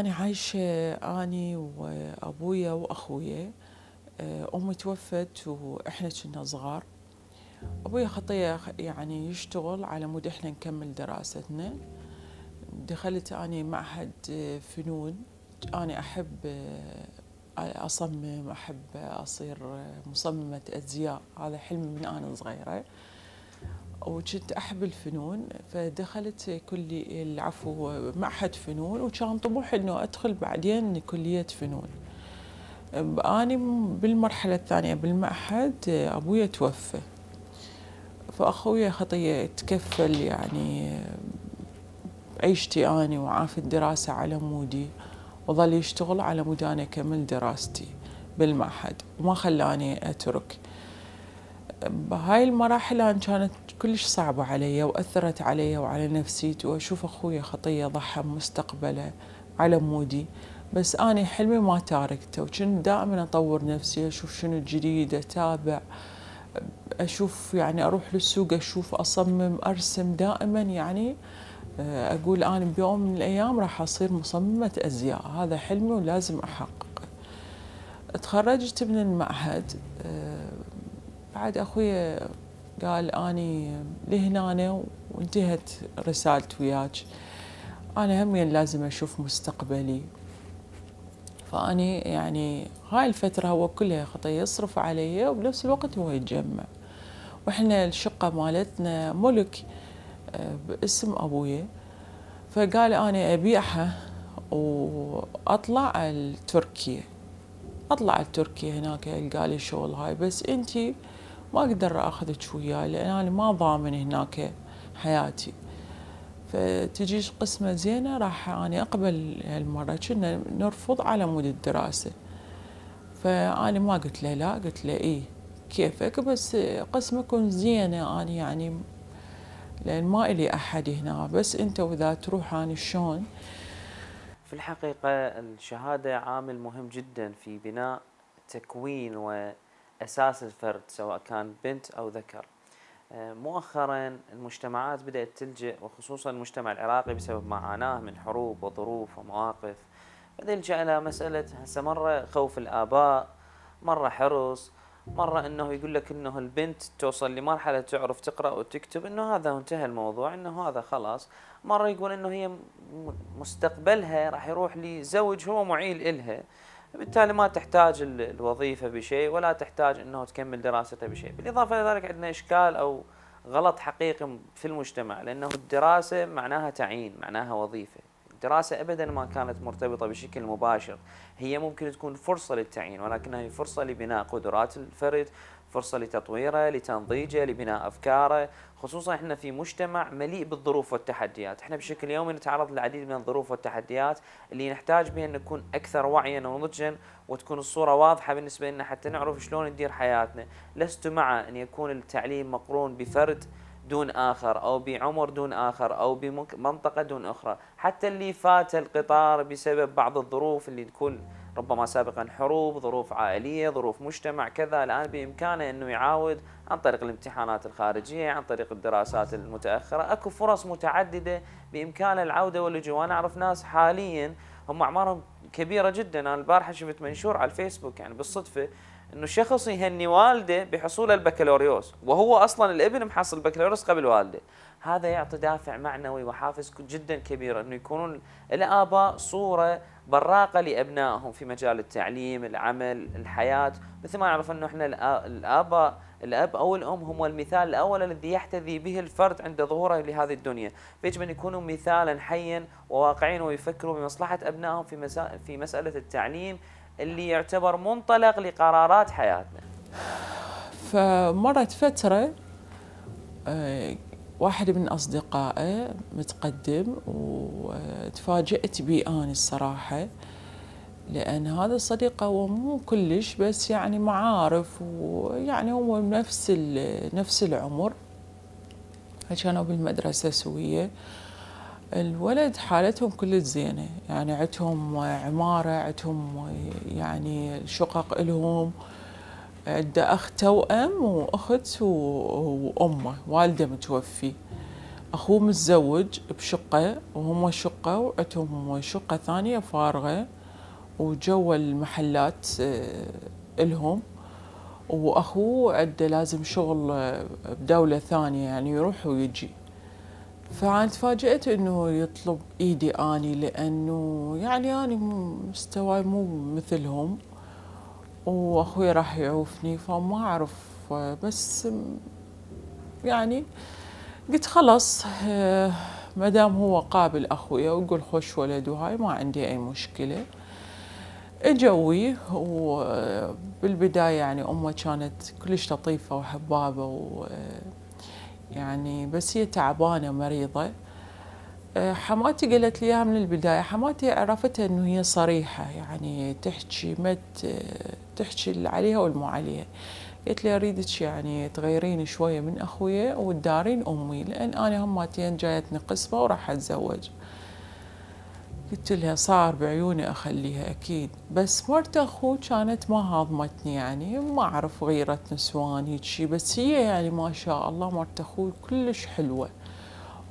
أنا عايشة أني وأبويا وأخويا آه، أمي توفت وإحنا كنا صغار أبويا خطية يعني يشتغل على مود إحنا نكمل دراستنا دخلت أني معهد آه، فنون أنا أحب آه، أصمم أحب أصير مصممة أزياء هذا حلمي من أنا صغيرة وكنت احب الفنون فدخلت كلية العفو معهد فنون وكان طموحي انه ادخل بعدين كليه فنون اني بالمرحله الثانيه بالمعهد ابويا توفى فاخويا خطيه تكفل يعني عيشتي اني وعاف الدراسه على مودي وظل يشتغل على مود انا اكمل دراستي بالمعهد وما خلاني اترك بهاي المراحل أنا كانت كلش صعبة علي وأثرت علي وعلى نفسيتي وأشوف أخوي خطية ضحى مستقبله على مودي بس أنا حلمي ما تاركته وكنت دائما أطور نفسي أشوف شنو الجديد أتابع أشوف يعني أروح للسوق أشوف أصمم أرسم دائما يعني آه، أقول أنا بيوم من الأيام راح أصير مصممة أزياء هذا حلمي ولازم أحققه تخرجت من المعهد آه، بعد أخوي قال أني لهنا وانتهت رسالتي وياك أنا همين يعني لازم أشوف مستقبلي فأني يعني هاي الفترة هو كلها خطي يصرف علي وبنفس الوقت هو يتجمع وإحنا الشقة مالتنا ملك آه، باسم أبويا فقال أنا أبيعها وأطلع لتركيا أطلع لتركيا هناك لي شغل هاي بس أنتي ما اقدر اخذك وياي لان انا ما ضامن هناك حياتي فتجيش قسمة زينة راح أنا أقبل هالمرة كنا نرفض على مود الدراسة فأنا ما قلت له لا قلت له إيه كيفك بس قسمة زينة أنا يعني لأن ما إلي أحد هنا بس أنت وإذا تروح أنا شلون في الحقيقة الشهادة عامل مهم جدا في بناء تكوين و أساس الفرد سواء كان بنت أو ذكر آه، مؤخرا المجتمعات بدأت تلجأ وخصوصا المجتمع العراقي بسبب ما عاناه من حروب وظروف ومواقف بدأ يلجأ إلى مسألة هسه مرة خوف الآباء مرة حرص مرة انه يقول لك انه البنت توصل لمرحلة تعرف تقرأ وتكتب انه هذا انتهى الموضوع انه هذا خلاص مرة يقول انه هي مستقبلها راح يروح لزوج هو معيل إلها بالتالي ما تحتاج الوظيفة بشيء ولا تحتاج أنه تكمل دراستها بشيء بالإضافة إلى ذلك عندنا إشكال أو غلط حقيقي في المجتمع لأنه الدراسة معناها تعيين معناها وظيفة الدراسة أبدا ما كانت مرتبطة بشكل مباشر هي ممكن تكون فرصة للتعيين ولكنها هي فرصة لبناء قدرات الفرد فرصة لتطويره لتنضيجه لبناء أفكاره خصوصا احنا في مجتمع مليء بالظروف والتحديات احنا بشكل يومي نتعرض للعديد من الظروف والتحديات اللي نحتاج بها ان نكون أكثر وعيا ونضجا وتكون الصورة واضحة بالنسبة لنا حتى نعرف شلون ندير حياتنا لست مع أن يكون التعليم مقرون بفرد دون آخر أو بعمر دون آخر أو بمنطقة دون أخرى حتى اللي فات القطار بسبب بعض الظروف اللي تكون ربما سابقا حروب ظروف عائلية ظروف مجتمع كذا الآن بإمكانه أنه يعاود عن طريق الامتحانات الخارجية عن طريق الدراسات المتأخرة أكو فرص متعددة بإمكانه العودة واللجوء أنا أعرف ناس حاليا هم أعمارهم كبيرة جدا أنا البارحة شفت منشور على الفيسبوك يعني بالصدفة انه شخص يهني والده بحصول البكالوريوس وهو اصلا الابن محصل بكالوريوس قبل والده هذا يعطي دافع معنوي وحافز جدا كبير انه يكونون الاباء صوره براقه لابنائهم في مجال التعليم، العمل، الحياه، مثل ما نعرف انه احنا الاباء الاب او الام هم المثال الاول الذي يحتذي به الفرد عند ظهوره لهذه الدنيا، فيجب ان يكونوا مثالا حيا وواقعيا ويفكروا بمصلحه ابنائهم في مسا... في مساله التعليم اللي يعتبر منطلق لقرارات حياتنا. فمرت فتره آه، واحد من أصدقائه متقدم وتفاجأت به أنا الصراحة لأن هذا الصديق هو مو كلش بس يعني معارف ويعني هو نفس نفس العمر كانوا بالمدرسة سوية الولد حالتهم كل زينة يعني عندهم عمارة عندهم يعني شقق إلهم عنده أخ توأم وأخت وأمه والده متوفي أخوه متزوج بشقة وهم شقة وعندهم شقة ثانية فارغة وجوا المحلات إلهم آه، وأخوه عنده لازم شغل آه، بدولة ثانية يعني يروح ويجي فأنا تفاجأت إنه يطلب إيدي أني لأنه يعني أنا مستواي مو مثلهم واخوي راح يعوفني فما اعرف بس يعني قلت خلاص ما دام هو قابل اخويا ويقول خوش ولد وهاي ما عندي اي مشكله اجوي وبالبدايه يعني امه كانت كلش لطيفه وحبابه و يعني بس هي تعبانه مريضه حماتي قالت لي اياها من البدايه حماتي عرفتها انه هي صريحه يعني تحكي ما تحكي اللي عليها والمو عليها قلت لي اريدك يعني تغيرين شويه من اخويا وتدارين امي لان انا هماتين جايتني قصبه وراح اتزوج قلت لها صار بعيوني اخليها اكيد بس مرت اخو كانت ما هاضمتني يعني ما اعرف غيرت نسوان هيك شي بس هي يعني ما شاء الله مرت اخو كلش حلوه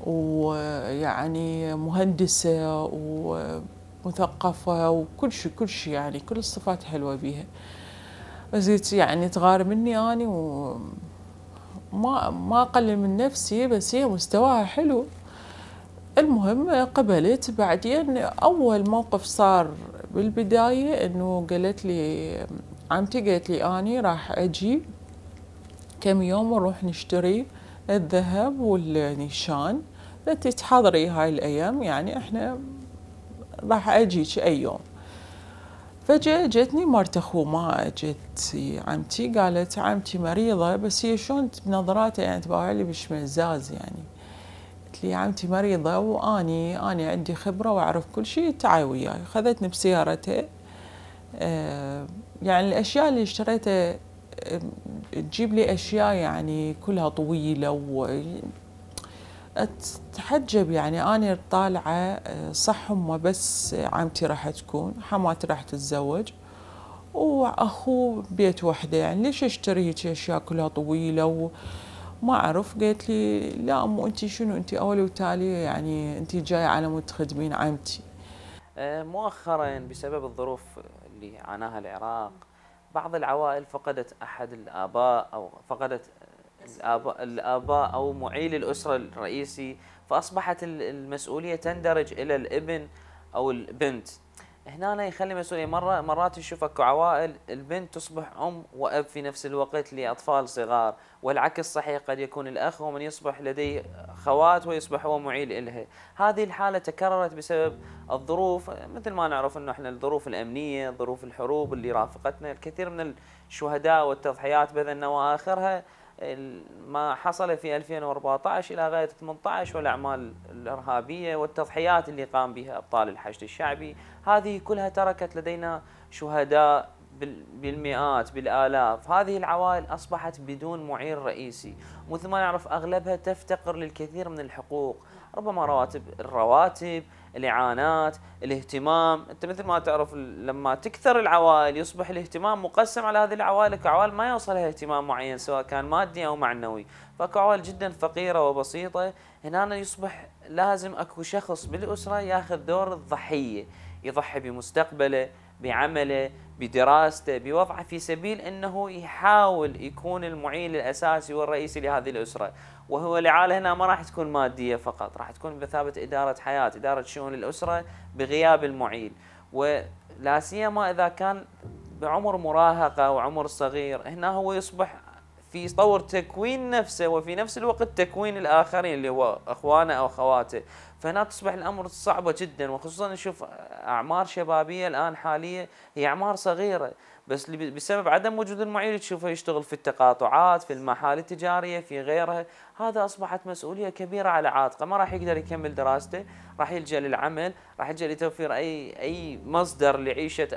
ويعني مهندسة ومثقفة وكل شيء كل شيء يعني كل الصفات حلوة بيها بس يعني تغار مني أني وما ما أقلل من نفسي بس هي مستواها حلو المهم قبلت بعدين أول موقف صار بالبداية إنه قالت لي عمتي قالت لي أني راح أجي كم يوم وروح نشتري الذهب والنيشان انت تحضري هاي الايام يعني احنا راح اجيك اي يوم فجأة جتني مرت أخو ما جت عمتي قالت عمتي مريضة بس هي شلون بنظراتها يعني تباع لي بشمزاز يعني قلت لي عمتي مريضة وأني أني عندي خبرة وأعرف كل شيء تعي وياي خذتني بسيارتها آه، يعني الأشياء اللي اشتريتها آه، تجيب لي أشياء يعني كلها طويلة اتحجب يعني انا طالعه آه، صح هم بس عمتي راح تكون حماتي راح تتزوج واخوه بيت وحده يعني ليش اشتري هيك اشياء كلها طويله وما اعرف قالت لي لا امو انت شنو انت اول وتالي يعني انت جايه على مود تخدمين عمتي آه، مؤخرا بسبب الظروف اللي عاناها العراق بعض العوائل فقدت احد الاباء او فقدت الآباء, الآباء أو معيل الأسرة الرئيسي فأصبحت المسؤولية تندرج إلى الابن أو البنت هنا يخلي مسؤولية مرة مرات نشوف اكو عوائل البنت تصبح أم وأب في نفس الوقت لأطفال صغار والعكس صحيح قد يكون الأخ ومن يصبح لديه خوات ويصبح هو معيل إلها هذه الحالة تكررت بسبب الظروف مثل ما نعرف أنه إحنا الظروف الأمنية ظروف الحروب اللي رافقتنا الكثير من الشهداء والتضحيات بذلنا وآخرها ما حصل في 2014 إلى غاية 18 والأعمال الإرهابية والتضحيات اللي قام بها أبطال الحشد الشعبي هذه كلها تركت لدينا شهداء بالمئات بالآلاف هذه العوائل أصبحت بدون معير رئيسي مثل ما نعرف أغلبها تفتقر للكثير من الحقوق ربما رواتب الرواتب الاعانات الاهتمام انت مثل ما تعرف لما تكثر العوائل يصبح الاهتمام مقسم على هذه العوائل كعوائل ما يوصلها اهتمام معين سواء كان مادي او معنوي فكعوائل جدا فقيره وبسيطه هنا يصبح لازم اكو شخص بالاسره ياخذ دور الضحيه يضحي بمستقبله بعمله بدراسته بوضعه في سبيل انه يحاول يكون المعين الاساسي والرئيسي لهذه الاسره وهو الإعالة هنا ما راح تكون مادية فقط راح تكون بمثابة إدارة حياة إدارة شؤون الأسرة بغياب المعيل ولا سيما إذا كان بعمر مراهقة وعمر صغير هنا هو يصبح في طور تكوين نفسه وفي نفس الوقت تكوين الآخرين اللي هو أخوانه أو أخواته فهنا تصبح الأمر صعبة جدا وخصوصا نشوف أعمار شبابية الآن حالية هي أعمار صغيرة بس بسبب عدم وجود المعيل تشوفه يشتغل في التقاطعات في المحال التجارية في غيرها هذا أصبحت مسؤولية كبيرة على عاتقه ما راح يقدر يكمل دراسته راح يلجأ للعمل راح يلجأ لتوفير أي, أي مصدر لعيشة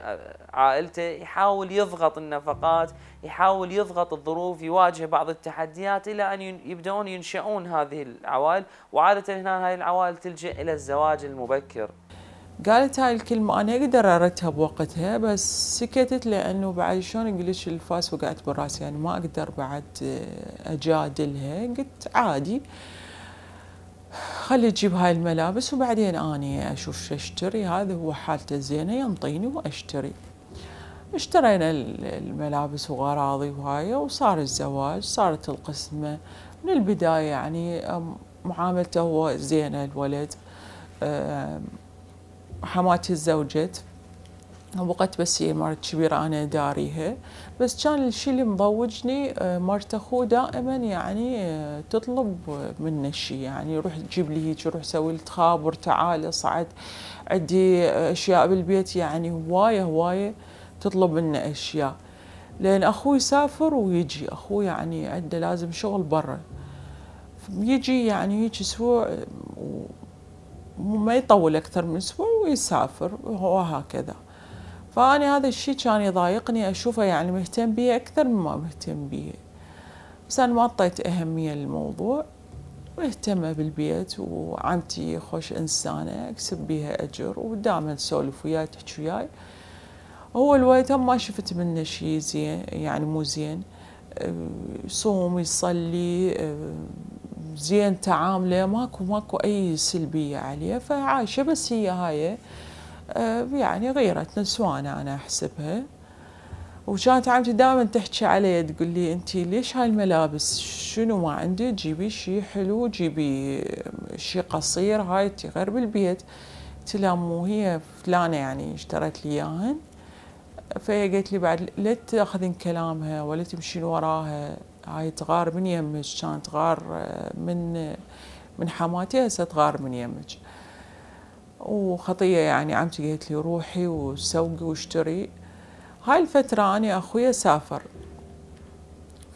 عائلته يحاول يضغط النفقات يحاول يضغط الظروف يواجه بعض التحديات إلى أن يبدأون ينشؤون هذه العوائل وعادة هنا هذه العوائل تلجأ إلى الزواج المبكر قالت هاي الكلمة أنا أقدر أردتها بوقتها بس سكتت لأنه بعد شلون أقول لك الفاس وقعت براسي يعني ما أقدر بعد أجادلها قلت عادي خلي تجيب هاي الملابس وبعدين أني أشوف شو أشتري هذا هو حالته زينة ينطيني وأشتري اشترينا الملابس وغراضي وهاي وصار الزواج صارت القسمة من البداية يعني معاملته هو زينة الولد حماتي تزوجت وبقت بس هي مرت كبيرة أنا داريها بس كان الشيء اللي مضوجني آه، مرت أخوه دائما يعني آه، تطلب منه شيء يعني روح جيب لي هيك روح سوي التخابر تعال اصعد عندي أشياء بالبيت يعني هواية هواية تطلب منه أشياء لأن أخوي يسافر ويجي أخوي يعني عنده لازم شغل برا يجي يعني هيك أسبوع ما يطول أكثر من أسبوع ويسافر وهكذا فاني هذا الشيء كان يضايقني أشوفه يعني مهتم بيه أكثر مما مهتم بيه بس أنا ما أعطيت أهمية للموضوع مهتمة بالبيت وعمتي خوش إنسانة أكسب بيها أجر ودائما تسولف وياي تحكي وياي هو الوقت ما شفت منه شيء زين يعني مو زين أه، يصوم يصلي أه، زين تعامله ماكو ماكو اي سلبيه عليه فعايشه بس هي هاي آه، يعني غيرت نسوانه انا احسبها وكانت عمتي دائما تحكي علي تقول لي انت ليش هاي الملابس شنو ما عندي جيبي شي حلو جيبي آه، شي قصير هاي غير بالبيت قلت لها مو هي فلانه يعني اشترت لي اياهن فهي قالت لي بعد لا تاخذين كلامها ولا تمشين وراها هاي تغار من يمج كانت تغار آه، من آه، من حماتي هسه تغار من يمج وخطيه يعني عمتي قالت لي روحي وسوقي واشتري هاي الفترة أنا أخويا سافر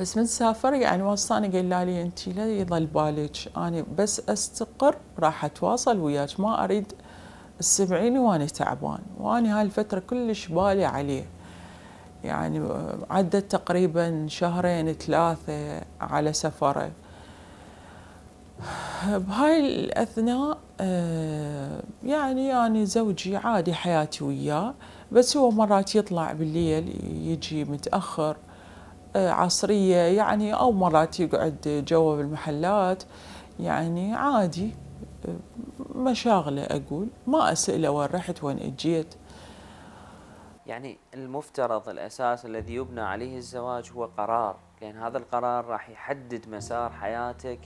بس من سافر يعني وصاني قال لي أنت لا يضل بالك أنا بس أستقر راح أتواصل وياك ما أريد السبعين وأنا تعبان وأنا هاي الفترة كلش بالي عليه يعني عدت تقريبا شهرين ثلاثة على سفره بهاي الأثناء آه، يعني يعني زوجي عادي حياتي وياه بس هو مرات يطلع بالليل يجي متأخر آه، عصرية يعني أو مرات يقعد جوا بالمحلات يعني عادي مشاغله اقول ما اساله وين رحت وين اجيت يعني المفترض الأساس الذي يبنى عليه الزواج هو قرار لأن هذا القرار راح يحدد مسار حياتك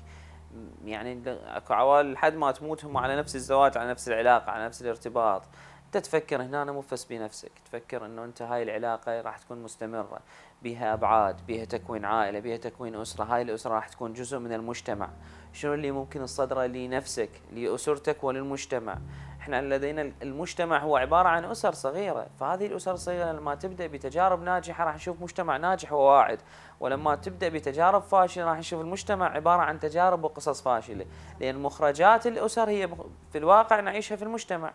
يعني اكو عوائل لحد ما تموت هم على نفس الزواج على نفس العلاقة على نفس الارتباط انت تفكر هنا مو بس بنفسك تفكر انه انت هاي العلاقة راح تكون مستمرة بها ابعاد بها تكوين عائلة بها تكوين اسرة هاي الاسرة راح تكون جزء من المجتمع شنو اللي ممكن الصدرة لنفسك لاسرتك وللمجتمع احنا لدينا المجتمع هو عباره عن اسر صغيره فهذه الاسر الصغيره لما تبدا بتجارب ناجحه راح نشوف مجتمع ناجح وواعد ولما تبدا بتجارب فاشله راح نشوف المجتمع عباره عن تجارب وقصص فاشله لان مخرجات الاسر هي في الواقع نعيشها في المجتمع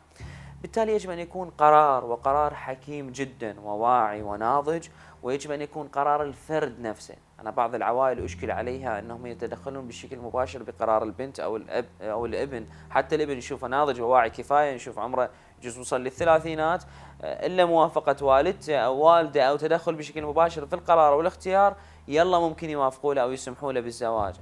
بالتالي يجب ان يكون قرار وقرار حكيم جدا وواعي وناضج ويجب أن يكون قرار الفرد نفسه أنا بعض العوائل أشكل عليها أنهم يتدخلون بشكل مباشر بقرار البنت أو الأب أو الابن حتى الابن يشوفه ناضج وواعي كفاية يشوف عمره يجوز وصل للثلاثينات إلا موافقة والدته أو والده أو تدخل بشكل مباشر في القرار والاختيار يلا ممكن يوافقوا له أو يسمحوا له بالزواج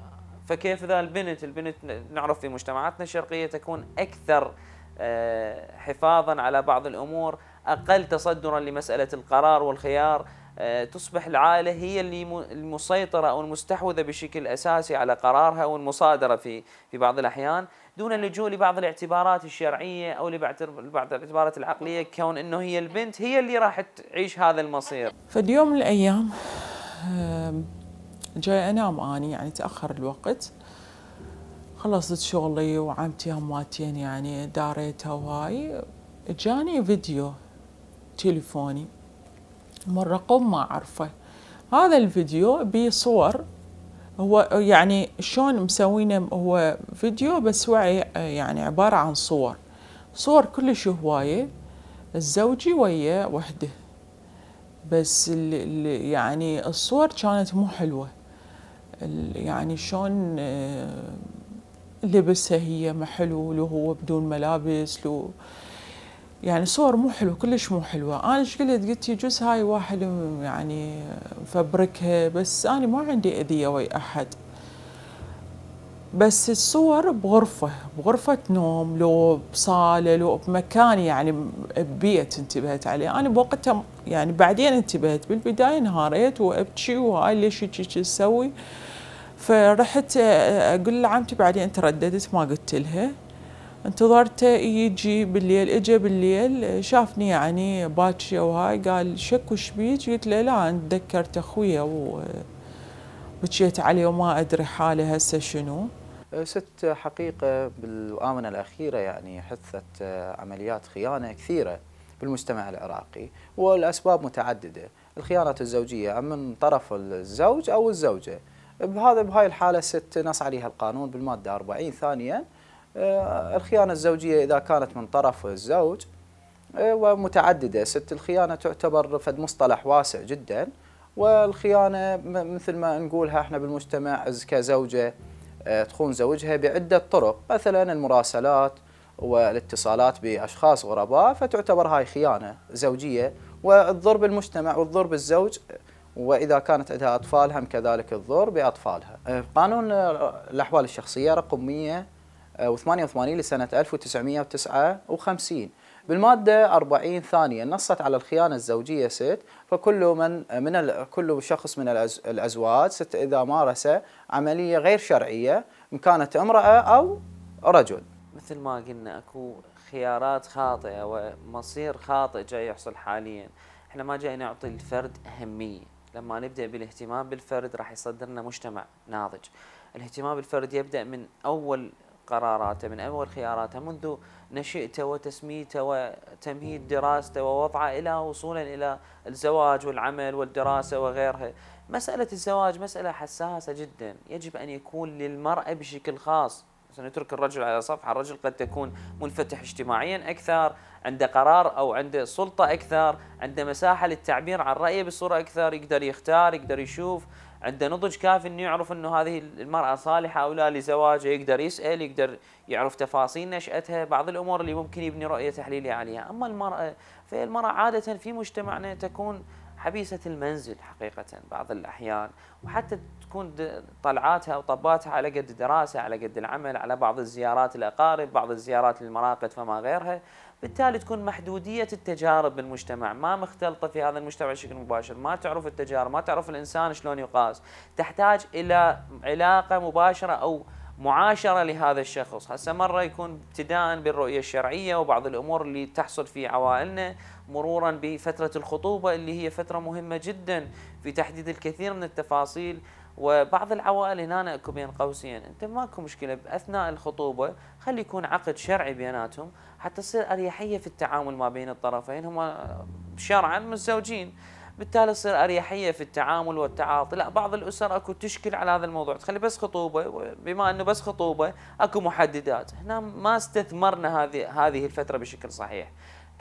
فكيف ذا البنت البنت نعرف في مجتمعاتنا الشرقية تكون أكثر آه، حفاظا على بعض الأمور أقل تصدرا لمسألة القرار والخيار آه، تصبح العائلة هي اللي المسيطرة أو المستحوذة بشكل أساسي على قرارها والمصادرة في في بعض الأحيان دون اللجوء لبعض الاعتبارات الشرعية أو لبعض الاعتبارات العقلية كون أنه هي البنت هي اللي راح تعيش هذا المصير في يوم من الأيام جاي أنام أني يعني تأخر الوقت خلصت شغلي وعمتي همواتين يعني داريتها وهاي جاني فيديو تليفوني مرقوم ما أعرفه هذا الفيديو بصور هو يعني شلون مسوينه هو فيديو بس هو يعني عبارة عن صور صور كلش هواية الزوجي ويا وحده بس اللي يعني الصور كانت مو حلوة يعني شلون آه، لبسها هي ما حلو لو هو بدون ملابس لو يعني صور مو حلوه كلش مو حلوه انا ايش قلت قلت يجوز هاي واحد يعني مفبركها بس انا ما عندي اذيه ويا احد بس الصور بغرفة بغرفة نوم لو بصالة لو بمكان يعني ببيت انتبهت عليه أنا بوقتها يعني بعدين انتبهت بالبداية انهاريت وأبكي وهاي ليش هيك تسوي فرحت أقول لعمتي بعدين ترددت ما قلت لها انتظرته يجي e بالليل اجى بالليل شافني يعني باكيه وهاي قال شك وش بيك قلت له لا انا تذكرت اخويا وبكيت عليه وما ادري حاله هسه شنو ست حقيقه بالامنه الاخيره يعني حثت عمليات خيانه كثيره بالمجتمع العراقي والاسباب متعدده الخيانات الزوجيه من طرف الزوج او الزوجه بهذا بهاي الحاله ست نص عليها القانون بالماده 40 ثانيه آه، الخيانة الزوجية إذا كانت من طرف الزوج آه، ومتعددة ست الخيانة تعتبر فد مصطلح واسع جدا والخيانة مثل ما نقولها احنا بالمجتمع كزوجة آه، تخون زوجها بعدة طرق مثلا المراسلات والاتصالات بأشخاص غرباء فتعتبر هاي خيانة زوجية والضرب المجتمع والضرب الزوج وإذا كانت عندها أطفال هم كذلك الضرب بأطفالها قانون الأحوال الشخصية رقم 100 و88 لسنة 1959 بالمادة 40 ثانية نصت على الخيانة الزوجية ست فكل من من كل شخص من الأزواج ست إذا مارس عملية غير شرعية إن كانت امرأة أو رجل مثل ما قلنا أكو خيارات خاطئة ومصير خاطئ جاي يحصل حاليا احنا ما جاي نعطي الفرد أهمية لما نبدأ بالاهتمام بالفرد راح يصدرنا مجتمع ناضج الاهتمام بالفرد يبدأ من أول قراراته من أول خياراته منذ نشئته وتسميته وتمهيد دراسته ووضعه إلى وصولا إلى الزواج والعمل والدراسة وغيرها مسألة الزواج مسألة حساسة جدا يجب أن يكون للمرأة بشكل خاص سنترك الرجل على صفحة الرجل قد تكون منفتح اجتماعيا أكثر عنده قرار أو عنده سلطة أكثر عنده مساحة للتعبير عن رأيه بصورة أكثر يقدر يختار يقدر يشوف عنده نضج كافي انه يعرف انه هذه المراه صالحه او لا لزواجه يقدر يسال يقدر يعرف تفاصيل نشاتها بعض الامور اللي ممكن يبني رؤيه تحليليه عليها اما المراه فالمراه عاده في مجتمعنا تكون حبيسة المنزل حقيقة بعض الأحيان وحتى تكون طلعاتها وطباتها على قد الدراسة على قد العمل على بعض الزيارات الأقارب بعض الزيارات للمراقد فما غيرها بالتالي تكون محدودية التجارب بالمجتمع ما مختلطة في هذا المجتمع بشكل مباشر ما تعرف التجارب ما تعرف الإنسان شلون يقاس تحتاج إلى علاقة مباشرة أو معاشرة لهذا الشخص هسه مرة يكون ابتداء بالرؤية الشرعية وبعض الأمور اللي تحصل في عوائلنا مرورا بفترة الخطوبة اللي هي فترة مهمة جدا في تحديد الكثير من التفاصيل وبعض العوائل هنا اكو بين قوسين انت ماكو مشكله باثناء الخطوبه خلي يكون عقد شرعي بيناتهم حتى تصير اريحيه في التعامل ما بين الطرفين هم شرعا متزوجين بالتالي تصير اريحيه في التعامل والتعاطي، لا بعض الاسر اكو تشكل على هذا الموضوع، تخلي بس خطوبه بما انه بس خطوبه اكو محددات، هنا ما استثمرنا هذه هذه الفتره بشكل صحيح.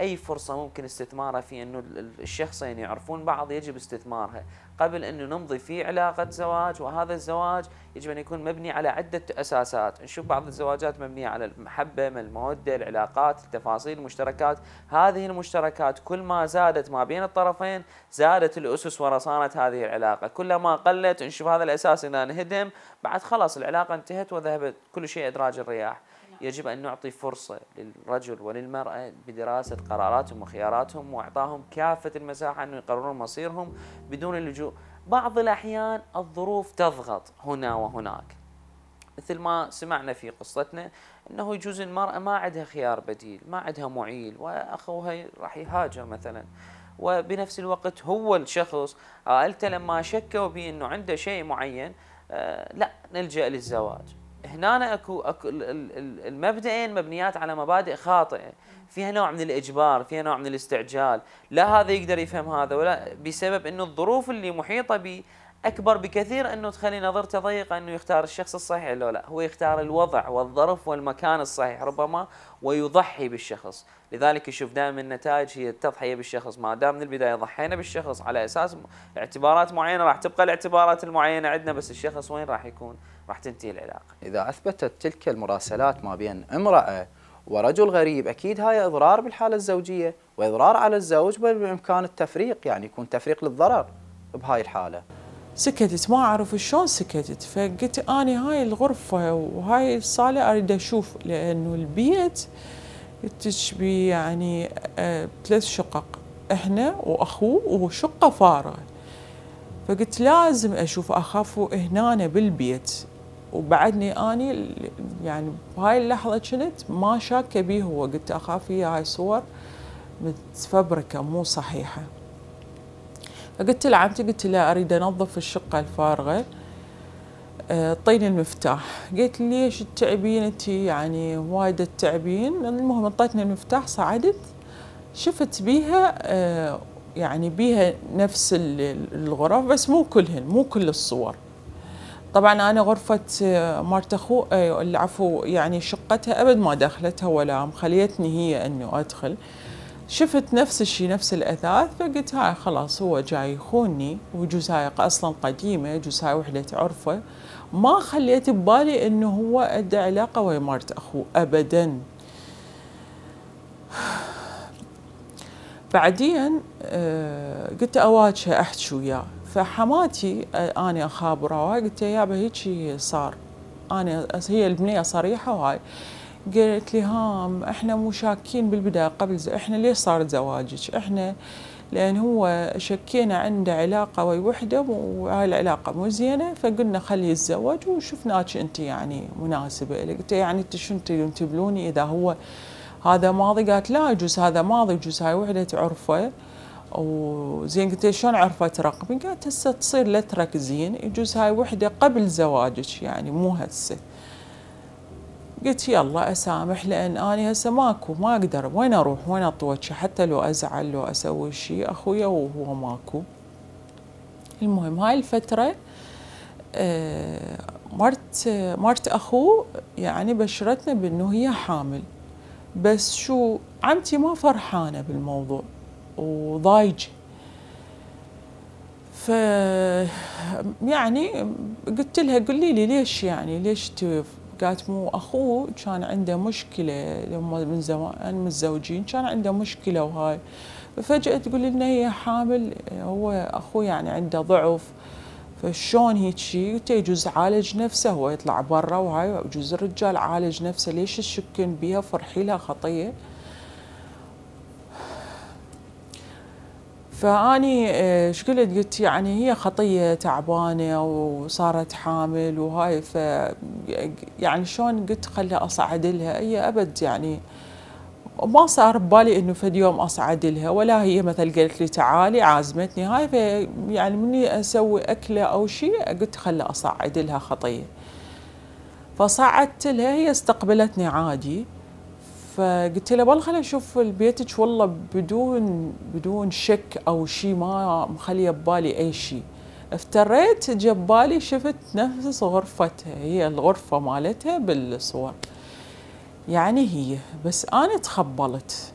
اي فرصه ممكن استثمارها في انه الشخصين يعرفون بعض يجب استثمارها، قبل أن نمضي في علاقة زواج وهذا الزواج يجب أن يكون مبني على عدة أساسات نشوف بعض الزواجات مبنية على المحبة من المودة العلاقات التفاصيل المشتركات هذه المشتركات كل ما زادت ما بين الطرفين زادت الأسس ورصانة هذه العلاقة كلما قلت نشوف هذا الأساس إذا انهدم بعد خلاص العلاقة انتهت وذهبت كل شيء أدراج الرياح يجب أن نعطي فرصة للرجل وللمرأة بدراسة قراراتهم وخياراتهم وإعطاهم كافة المساحة أن يقررون مصيرهم بدون اللجوء بعض الأحيان الظروف تضغط هنا وهناك مثل ما سمعنا في قصتنا أنه يجوز المرأة ما عندها خيار بديل ما عندها معيل وأخوها راح يهاجر مثلا وبنفس الوقت هو الشخص عائلته لما شكوا بأنه عنده شيء معين آه، لا نلجأ للزواج هنا اكو اكو المبدئين مبنيات على مبادئ خاطئه فيها نوع من الاجبار فيها نوع من الاستعجال لا هذا يقدر يفهم هذا ولا بسبب انه الظروف اللي محيطه به اكبر بكثير انه تخلي نظرته ضيقه انه يختار الشخص الصحيح لو لا هو يختار الوضع والظرف والمكان الصحيح ربما ويضحي بالشخص لذلك يشوف دائما النتائج هي التضحيه بالشخص ما دام من البدايه ضحينا بالشخص على اساس اعتبارات معينه راح تبقى الاعتبارات المعينه عندنا بس الشخص وين راح يكون راح تنتهي العلاقة إذا أثبتت تلك المراسلات ما بين امرأة ورجل غريب أكيد هاي إضرار بالحالة الزوجية وإضرار على الزوج بل بإمكان التفريق يعني يكون تفريق للضرر بهاي الحالة سكتت ما أعرف شلون سكتت فقلت أنا هاي الغرفة وهاي الصالة أريد أشوف لأنه البيت تشبي يعني آه، ثلاث شقق احنا واخوه وشقه فارغة فقلت لازم اشوف اخاف هنا بالبيت وبعدني اني يعني بهاي اللحظه كنت ما شاكه بيه هو قلت اخاف هي هاي صور متفبركه مو صحيحه فقلت لعمتي قلت لها اريد انظف الشقه الفارغه اعطيني آه، المفتاح قلت ليش تتعبين انت يعني وايد تتعبين المهم اعطيتني المفتاح صعدت شفت بيها آه، يعني بيها نفس الغرف بس مو كلهن مو كل الصور طبعا انا غرفه آه، مرت اخو آه، العفو يعني شقتها ابد ما دخلتها ولا مخليتني هي انه ادخل شفت نفس الشيء نفس الاثاث فقلت هاي خلاص هو جاي يخوني وجزايق اصلا قديمه جزاي وحده عرفه ما خليت ببالي انه هو ادى علاقه ويا مرت اخوه ابدا بعدين آه، قلت اواجهه احكي وياه فحماتي آه، انا اخابرها قلت يا يابا هيك صار انا هي البنيه صريحه وهاي قالت لي هام احنا مو شاكين بالبدايه قبل احنا ليش صار زواجك احنا لان هو شكينا عنده علاقه ويا وحده وهاي العلاقه مو زينه فقلنا خليه يتزوج وشفناك انت يعني مناسبه لك قلت يعني انت شنو تبلوني اذا هو هذا ماضي قالت لا يجوز هذا ماضي يجوز هاي وحده تعرفه وزين قلت شلون عرفت رقمي؟ قالت هسه تصير لا تركزين يجوز هاي وحده قبل زواجك يعني مو هسه قلت يلا اسامح لان انا هسه ماكو ما اقدر وين اروح وين اطوج حتى لو ازعل لو اسوي شيء اخويا وهو ماكو المهم هاي الفتره آه، مرت مرت اخوه يعني بشرتنا بانه هي حامل بس شو عمتي ما فرحانه بالموضوع وضايجه ف يعني قلت لها قولي لي ليش يعني ليش قالت مو اخوه كان عنده مشكله لما من زمان يعني متزوجين كان عنده مشكله وهاي فجاه تقول لنا هي حامل هو اخوه يعني عنده ضعف فشلون هيك شيء قلت يجوز عالج نفسه هو يطلع برا وهاي يجوز الرجال عالج نفسه ليش تشكن بيها فرحي لها خطيه فاني آه، ايش قلت قلت يعني هي خطيه تعبانه وصارت حامل وهاي ف يعني شلون قلت خلي اصعد لها هي ابد يعني ما صار ببالي انه فد يوم اصعد لها ولا هي مثل قالت لي تعالي عازمتني هاي ف يعني مني اسوي اكله او شيء قلت خلي اصعد لها خطيه فصعدت لها هي استقبلتني عادي فقلت له والله خلينا نشوف بيتك والله بدون بدون شك او شيء ما مخليه ببالي اي شيء افتريت جبالي شفت نفس غرفتها هي الغرفة مالتها بالصور يعني هي بس أنا تخبلت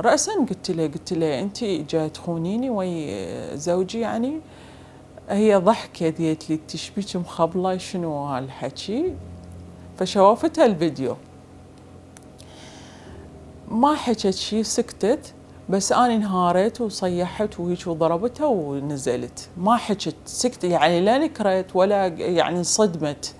رأسا قلت له قلت له أنت جاي تخونيني وي زوجي يعني هي ضحكة ديت لي تشبيك مخبلة شنو هالحكي فشوفتها الفيديو ما حكت شيء سكتت بس انا انهارت وصيحت وهيك وضربتها ونزلت ما حكت سكت يعني لا نكرت ولا يعني انصدمت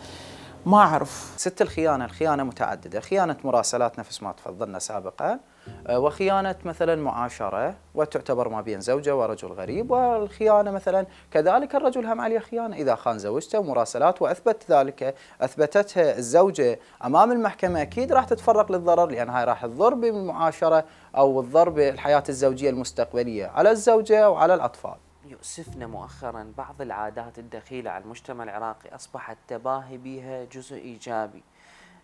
ما اعرف ست الخيانه الخيانه متعدده خيانه مراسلات نفس ما تفضلنا سابقا آه، وخيانة مثلا معاشرة وتعتبر ما بين زوجة ورجل غريب والخيانة مثلا كذلك الرجل هم عليه خيانة إذا خان زوجته ومراسلات وأثبت ذلك أثبتتها الزوجة أمام المحكمة أكيد راح تتفرق للضرر لأن هاي راح تضر بالمعاشرة أو تضر بالحياة الزوجية المستقبلية على الزوجة وعلى الأطفال يؤسفنا مؤخرا بعض العادات الدخيلة على المجتمع العراقي أصبحت تباهي بها جزء إيجابي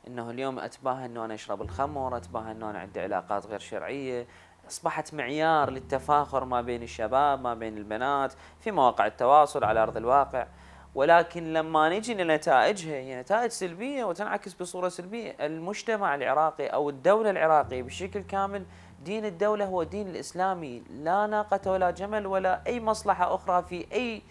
انه اليوم اتباهى انه انا اشرب الخمر، اتباهى انه انا عندي علاقات غير شرعيه، اصبحت معيار للتفاخر ما بين الشباب، ما بين البنات، في مواقع التواصل على ارض الواقع، ولكن لما نجي لنتائجها هي نتائج سلبيه وتنعكس بصوره سلبيه، المجتمع العراقي او الدوله العراقيه بشكل كامل دين الدوله هو دين الاسلامي، لا ناقه ولا جمل ولا اي مصلحه اخرى في اي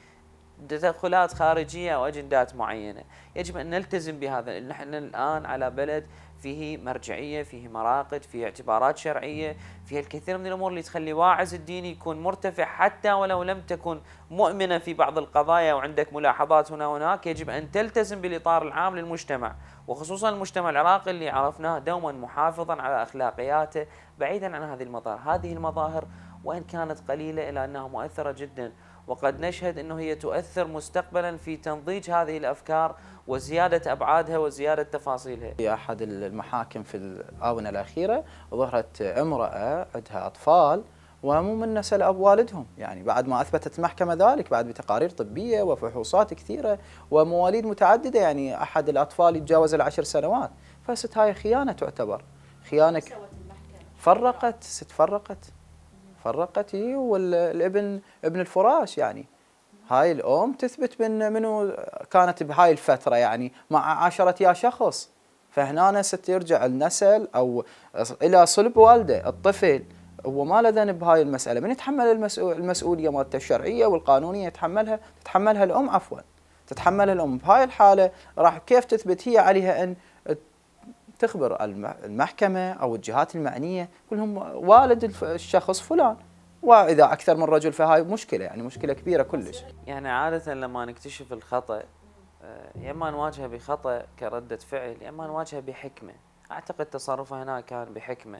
تدخلات خارجية أو أجندات معينة يجب أن نلتزم بهذا نحن الآن على بلد فيه مرجعية فيه مراقد فيه اعتبارات شرعية فيه الكثير من الأمور اللي تخلي واعز الديني يكون مرتفع حتى ولو لم تكن مؤمنا في بعض القضايا وعندك ملاحظات هنا وهناك يجب أن تلتزم بالإطار العام للمجتمع وخصوصا المجتمع العراقي اللي عرفناه دوما محافظا على أخلاقياته بعيدا عن هذه المظاهر هذه المظاهر وإن كانت قليلة إلا أنها مؤثرة جداً وقد نشهد أنه هي تؤثر مستقبلا في تنضيج هذه الأفكار وزيادة أبعادها وزيادة تفاصيلها في أحد المحاكم في الآونة الأخيرة ظهرت امرأة عندها أطفال ومو من نسل أب والدهم يعني بعد ما أثبتت المحكمة ذلك بعد بتقارير طبية وفحوصات كثيرة ومواليد متعددة يعني أحد الأطفال يتجاوز العشر سنوات فست هاي خيانة تعتبر خيانة فرقت ست فرقت فرقتي والابن ابن الفراش يعني هاي الأم تثبت من منو كانت بهاي الفترة يعني مع عشرة يا شخص فهنا ست يرجع النسل أو إلى صلب والده الطفل هو ما له ذنب بهاي المسألة من يتحمل المسؤولية مالته الشرعية والقانونية يتحملها تتحملها الأم عفوا تتحملها الأم بهاي الحالة راح كيف تثبت هي عليها أن تخبر المحكمة أو الجهات المعنية كلهم والد الشخص فلان وإذا أكثر من رجل فهاي مشكلة يعني مشكلة كبيرة كلش يعني عادة لما نكتشف الخطأ آه، يا اما نواجهه بخطا كرده فعل يا اما نواجهه بحكمه اعتقد تصرفه هنا كان بحكمه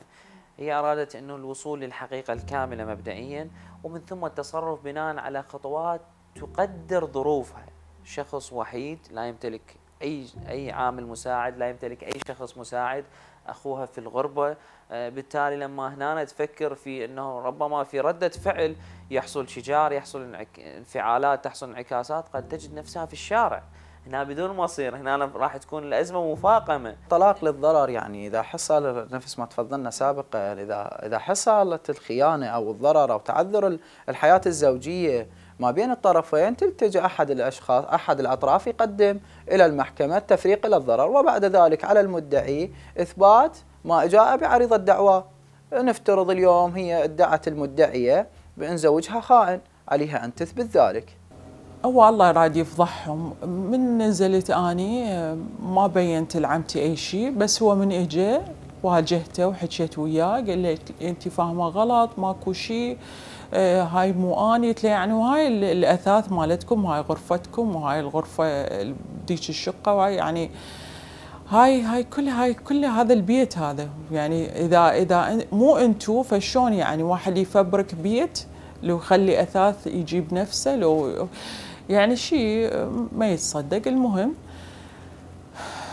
هي ارادت انه الوصول للحقيقه الكامله مبدئيا ومن ثم التصرف بناء على خطوات تقدر ظروفها شخص وحيد لا يمتلك اي اي عامل مساعد لا يمتلك اي شخص مساعد اخوها في الغربه آه، بالتالي لما هنا تفكر في انه ربما في رده فعل يحصل شجار يحصل انفعالات تحصل انعكاسات قد تجد نفسها في الشارع هنا بدون مصير هنا راح تكون الازمه مفاقمه طلاق للضرر يعني اذا حصل نفس ما تفضلنا سابقا اذا اذا حصلت الخيانه او الضرر او تعذر الحياه الزوجيه ما بين الطرفين تلتجئ أحد الأشخاص أحد الأطراف يقدم إلى المحكمة التفريق إلى الضرر وبعد ذلك على المدعي إثبات ما جاء بعريض الدعوه نفترض اليوم هي ادعت المدعية بأن زوجها خائن عليها أن تثبت ذلك هو الله راد يفضحهم من نزلت اني ما بينت لعمتي اي شيء بس هو من اجى واجهته وحكيت وياه قال لي انت فاهمه غلط ماكو شيء إيه، هاي مو اني قلت له يعني وهاي الاثاث مالتكم هاي غرفتكم وهاي الغرفه بديك الشقه وهاي يعني هاي هاي كل هاي كل هذا البيت هذا يعني اذا اذا مو انتو فشون يعني واحد يفبرك بيت لو يخلي اثاث يجيب نفسه لو يعني شيء ما يتصدق المهم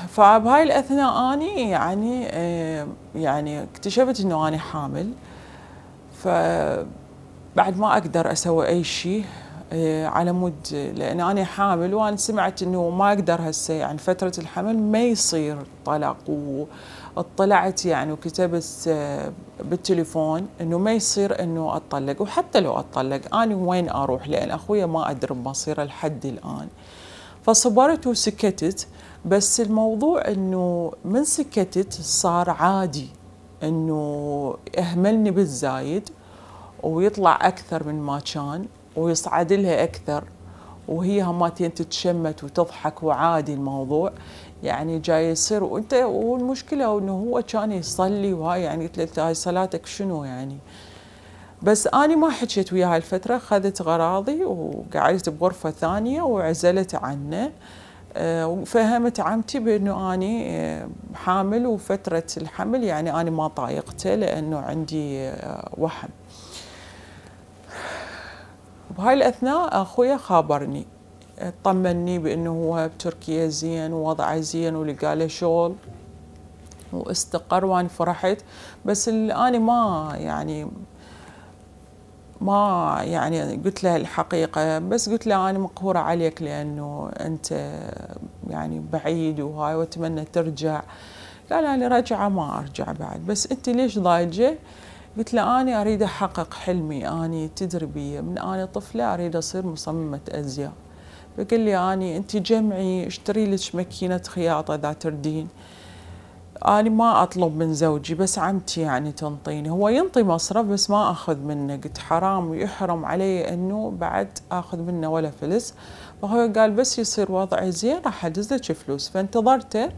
فبهاي الاثناء اني يعني إيه، يعني اكتشفت انه اني حامل ف بعد ما اقدر اسوي اي شيء إيه، على مود لان انا حامل وانا سمعت انه ما اقدر هسه يعني فتره الحمل ما يصير طلاق واطلعت يعني وكتبت إيه، بالتليفون انه ما يصير انه اتطلق وحتى لو اتطلق انا وين اروح لان اخويا ما ادري بمصيره لحد الان فصبرت وسكتت بس الموضوع انه من سكتت صار عادي انه اهملني بالزايد ويطلع أكثر من ما كان ويصعد لها أكثر وهي هماتين تتشمت وتضحك وعادي الموضوع يعني جاي يصير وانت والمشكله انه هو كان يصلي وهاي يعني قلت له هاي صلاتك شنو يعني بس انا ما حكيت وياه الفتره اخذت غراضي وقعدت بغرفه ثانيه وعزلت عنه آه، وفهمت عمتي بانه اني آه، حامل وفتره الحمل يعني انا ما طايقته لانه عندي آه، وحم بهاي الأثناء أخويا خابرني طمني بأنه هو بتركيا زين ووضعه زين ولقى له شغل واستقر وأنا فرحت بس أنا ما يعني ما يعني قلت له الحقيقة بس قلت له أنا مقهورة عليك لأنه أنت يعني بعيد وهاي وأتمنى ترجع قال أنا رجعة ما أرجع بعد بس أنت ليش ضايجة؟ قلت له أنا أريد أحقق حلمي أنا تدريبية من أنا طفلة أريد أصير مصممة أزياء فقال لي أنا أنت جمعي اشتري لك ماكينة خياطة إذا تردين أنا ما أطلب من زوجي بس عمتي يعني تنطيني هو ينطي مصرف بس ما أخذ منه قلت حرام ويحرم علي أنه بعد أخذ منه ولا فلس فهو قال بس يصير وضعي زين راح أدزلك فلوس فانتظرته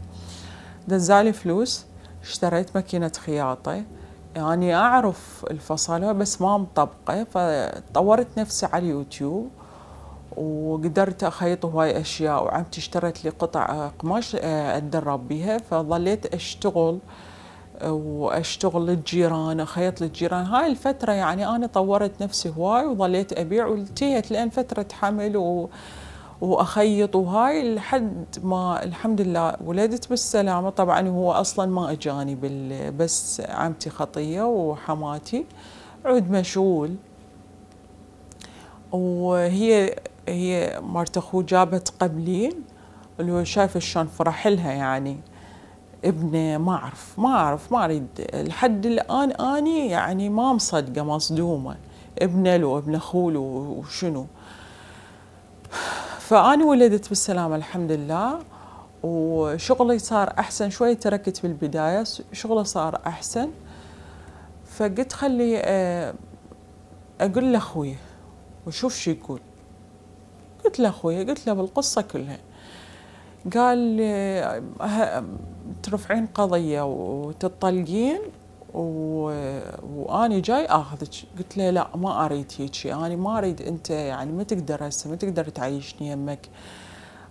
دزالي فلوس اشتريت ماكينة خياطة يعني أعرف الفصلة بس ما مطبقة فطورت نفسي على اليوتيوب وقدرت أخيط هواي أشياء وعمت اشتريت لي قطع قماش آه، أتدرب بيها فظليت أشتغل واشتغل للجيران اخيط للجيران هاي الفتره يعني انا طورت نفسي هواي وظليت ابيع والتيت لان فتره حمل و واخيط وهاي لحد ما الحمد لله ولدت بالسلامه طبعا هو اصلا ما اجاني بس عمتي خطيه وحماتي عود مشغول وهي هي مرت اخوه جابت قبلي اللي هو شايفه شلون فرح لها يعني ابنه ما اعرف ما اعرف ما اريد لحد الان اني يعني ما مصدقه مصدومه ابنه لو ابن اخوه وشنو فأنا ولدت بالسلامة الحمد لله وشغلي صار أحسن شوي تركت بالبداية شغلي صار أحسن فقلت خلي آه، أقول لأخوي وشوف شو يقول قلت لأخوي قلت له بالقصة كلها قال آه، ترفعين قضية وتطلقين واني جاي اخذك قلت له لا ما اريد هيجي انا ما اريد انت يعني ما تقدر هسه ما تقدر تعيشني يمك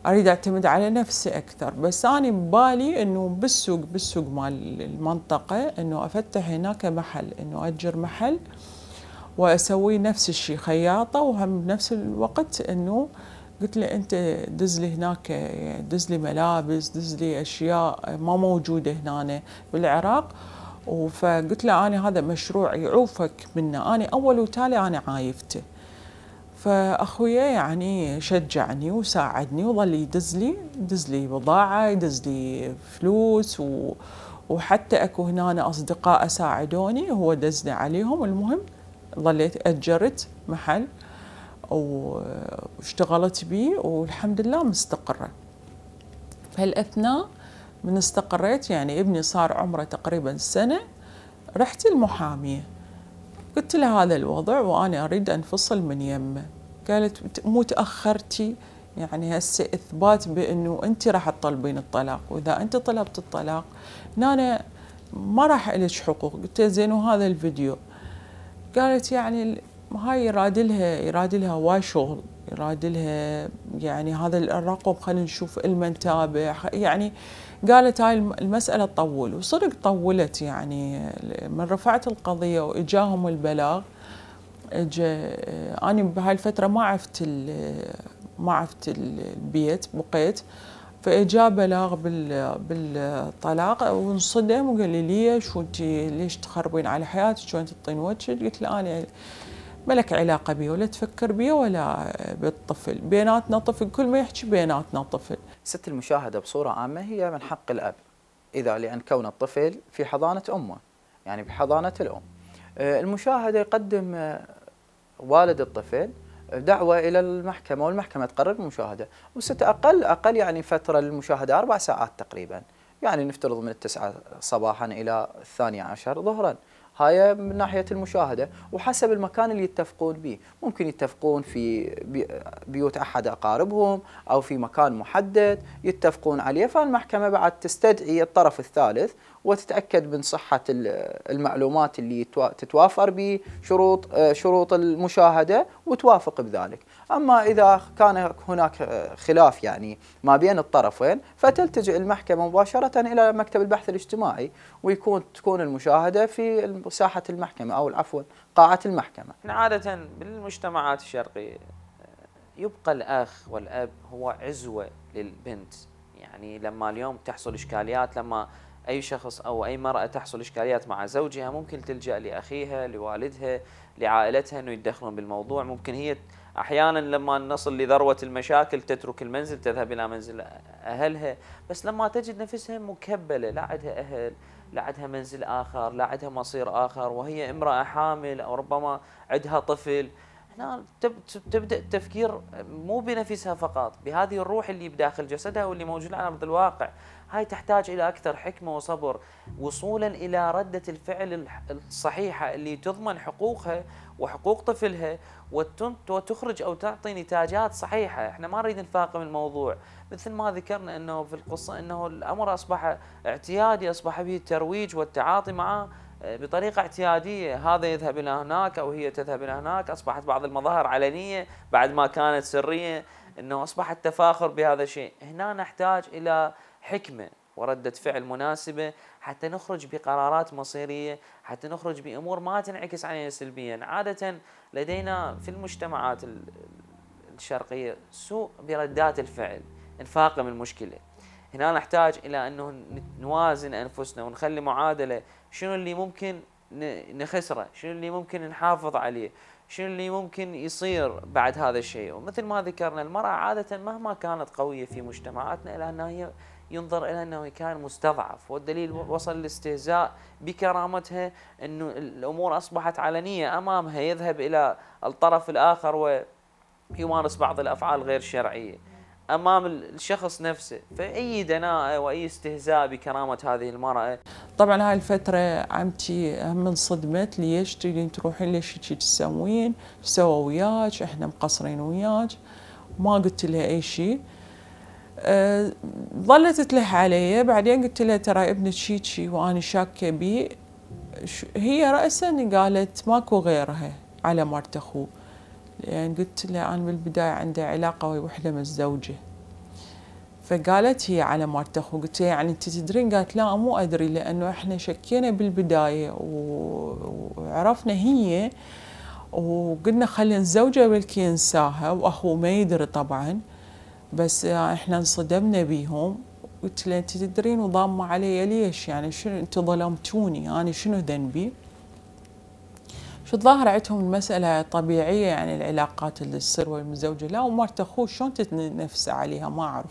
اريد اعتمد على نفسي اكثر بس انا ببالي انه بالسوق بالسوق مال المنطقه انه افتح هناك محل انه اجر محل واسوي نفس الشيء خياطه وهم بنفس الوقت انه قلت له انت دز لي هناك دز لي ملابس دز لي اشياء ما موجوده هنا بالعراق فقلت له أنا هذا مشروع يعوفك منه أنا أول وتالي أنا عايفته فأخويا يعني شجعني وساعدني وظل يدز لي يدز لي بضاعة يدز لي فلوس و وحتى اكو هنا اصدقاء ساعدوني هو دزني عليهم المهم ظليت اجرت محل واشتغلت بيه والحمد لله مستقره فالاثناء من استقريت يعني ابني صار عمره تقريبا سنة رحت المحامية قلت لها هذا الوضع وأنا أريد أنفصل من يمه قالت مو تأخرتي يعني هسه إثبات بأنه أنت راح تطلبين الطلاق وإذا أنت طلبت الطلاق أنا ما راح إلك حقوق قلت زين وهذا الفيديو قالت يعني هاي يراد لها يراد لها واي شغل يراد لها يعني هذا الرقم خلينا نشوف المنتابع يعني قالت هاي المسألة تطول وصدق طولت يعني من رفعت القضية وإجاهم البلاغ إجا أنا بهاي الفترة ما عفت ما عفت البيت بقيت فإجا بلاغ بالطلاق وانصدم وقال لي ليش وانت ليش تخربين على حياتك انت تطين وجهك قلت له أنا ملك علاقة بي ولا تفكر بي ولا بالطفل بيناتنا طفل كل ما يحكي بيناتنا طفل ست المشاهدة بصورة عامة هي من حق الأب إذا لأن كون الطفل في حضانة أمه يعني بحضانة الأم آه، المشاهدة يقدم آه، والد الطفل دعوة إلى المحكمة والمحكمة تقرر المشاهدة وست أقل أقل يعني فترة للمشاهدة أربع ساعات تقريبا يعني نفترض من التسعة صباحا إلى الثانية عشر ظهرا هاي من ناحية المشاهدة وحسب المكان اللي يتفقون به ممكن يتفقون في بيوت أحد أقاربهم أو في مكان محدد يتفقون عليه فالمحكمة بعد تستدعي الطرف الثالث وتتأكد من صحة المعلومات اللي تتوافر بشروط آه، شروط المشاهدة وتوافق بذلك أما إذا كان هناك خلاف يعني ما بين الطرفين فتلتجئ المحكمة مباشرة إلى مكتب البحث الاجتماعي ويكون تكون المشاهدة في ساحة المحكمة أو عفوا قاعة المحكمة عادة بالمجتمعات الشرقية آه، يبقى الأخ والأب هو عزوة للبنت يعني لما اليوم تحصل إشكاليات لما اي شخص او اي مراه تحصل اشكاليات مع زوجها ممكن تلجا لاخيها لوالدها لعائلتها انه يتدخلون بالموضوع ممكن هي احيانا لما نصل لذروه المشاكل تترك المنزل تذهب الى منزل اهلها بس لما تجد نفسها مكبله لا عندها اهل لا عندها منزل اخر لا عندها مصير اخر وهي امراه حامل او ربما عندها طفل هنا تبدا التفكير مو بنفسها فقط بهذه الروح اللي بداخل جسدها واللي موجوده على ارض الواقع هاي تحتاج الى اكثر حكمه وصبر وصولا الى رده الفعل الصحيحه اللي تضمن حقوقها وحقوق طفلها وتخرج او تعطي نتاجات صحيحه، احنا ما نريد نفاقم الموضوع، مثل ما ذكرنا انه في القصه انه الامر اصبح اعتيادي اصبح به الترويج والتعاطي معه بطريقة اعتيادية هذا يذهب إلى هناك أو هي تذهب إلى هناك أصبحت بعض المظاهر علنية بعد ما كانت سرية أنه أصبح التفاخر بهذا الشيء هنا نحتاج إلى حكمة وردة فعل مناسبة حتى نخرج بقرارات مصيرية حتى نخرج بأمور ما تنعكس علينا سلبيا عادة لدينا في المجتمعات الشرقية سوء بردات الفعل انفاقم المشكلة هنا نحتاج إلى أنه نوازن أنفسنا ونخلي معادلة شنو اللي ممكن نخسره شنو اللي ممكن نحافظ عليه شنو اللي ممكن يصير بعد هذا الشيء ومثل ما ذكرنا المرأة عادة مهما كانت قوية في مجتمعاتنا إلا أنها هي ينظر إلى أنه كان مستضعف والدليل نعم. وصل الاستهزاء بكرامتها أنه الأمور أصبحت علنية أمامها يذهب إلى الطرف الآخر ويمارس بعض الأفعال غير شرعية امام الشخص نفسه فاي دناءه واي استهزاء بكرامه هذه المراه طبعا هاي الفتره عمتي هم انصدمت ليش تريدين تروحين ليش هيك تسوين سوا وياك احنا مقصرين وياك ما قلت لها اي شيء أه، ظلت تلح علي بعدين قلت لها ترى ابنك شيء وانا شاكه بيه هي راسا قالت ماكو غيرها على مرت اخوه لأن يعني قلت له أنا بالبداية عندي علاقة وحدة من الزوجة فقالت هي على مرت اخو قلت لها يعني انت تدرين قالت لا مو ادري لانه احنا شكينا بالبدايه وعرفنا هي وقلنا خلي نزوجه بلكي ينساها واخوه ما يدري طبعا بس احنا انصدمنا بيهم قلت له انت تدرين وضامه علي ليش يعني شنو انت ظلمتوني انا يعني شنو ذنبي؟ شو الظاهر عندهم المسألة طبيعية يعني العلاقات اللي تصير ويا المتزوجة لا ومرت أخوه شلون تتنفس عليها ما أعرف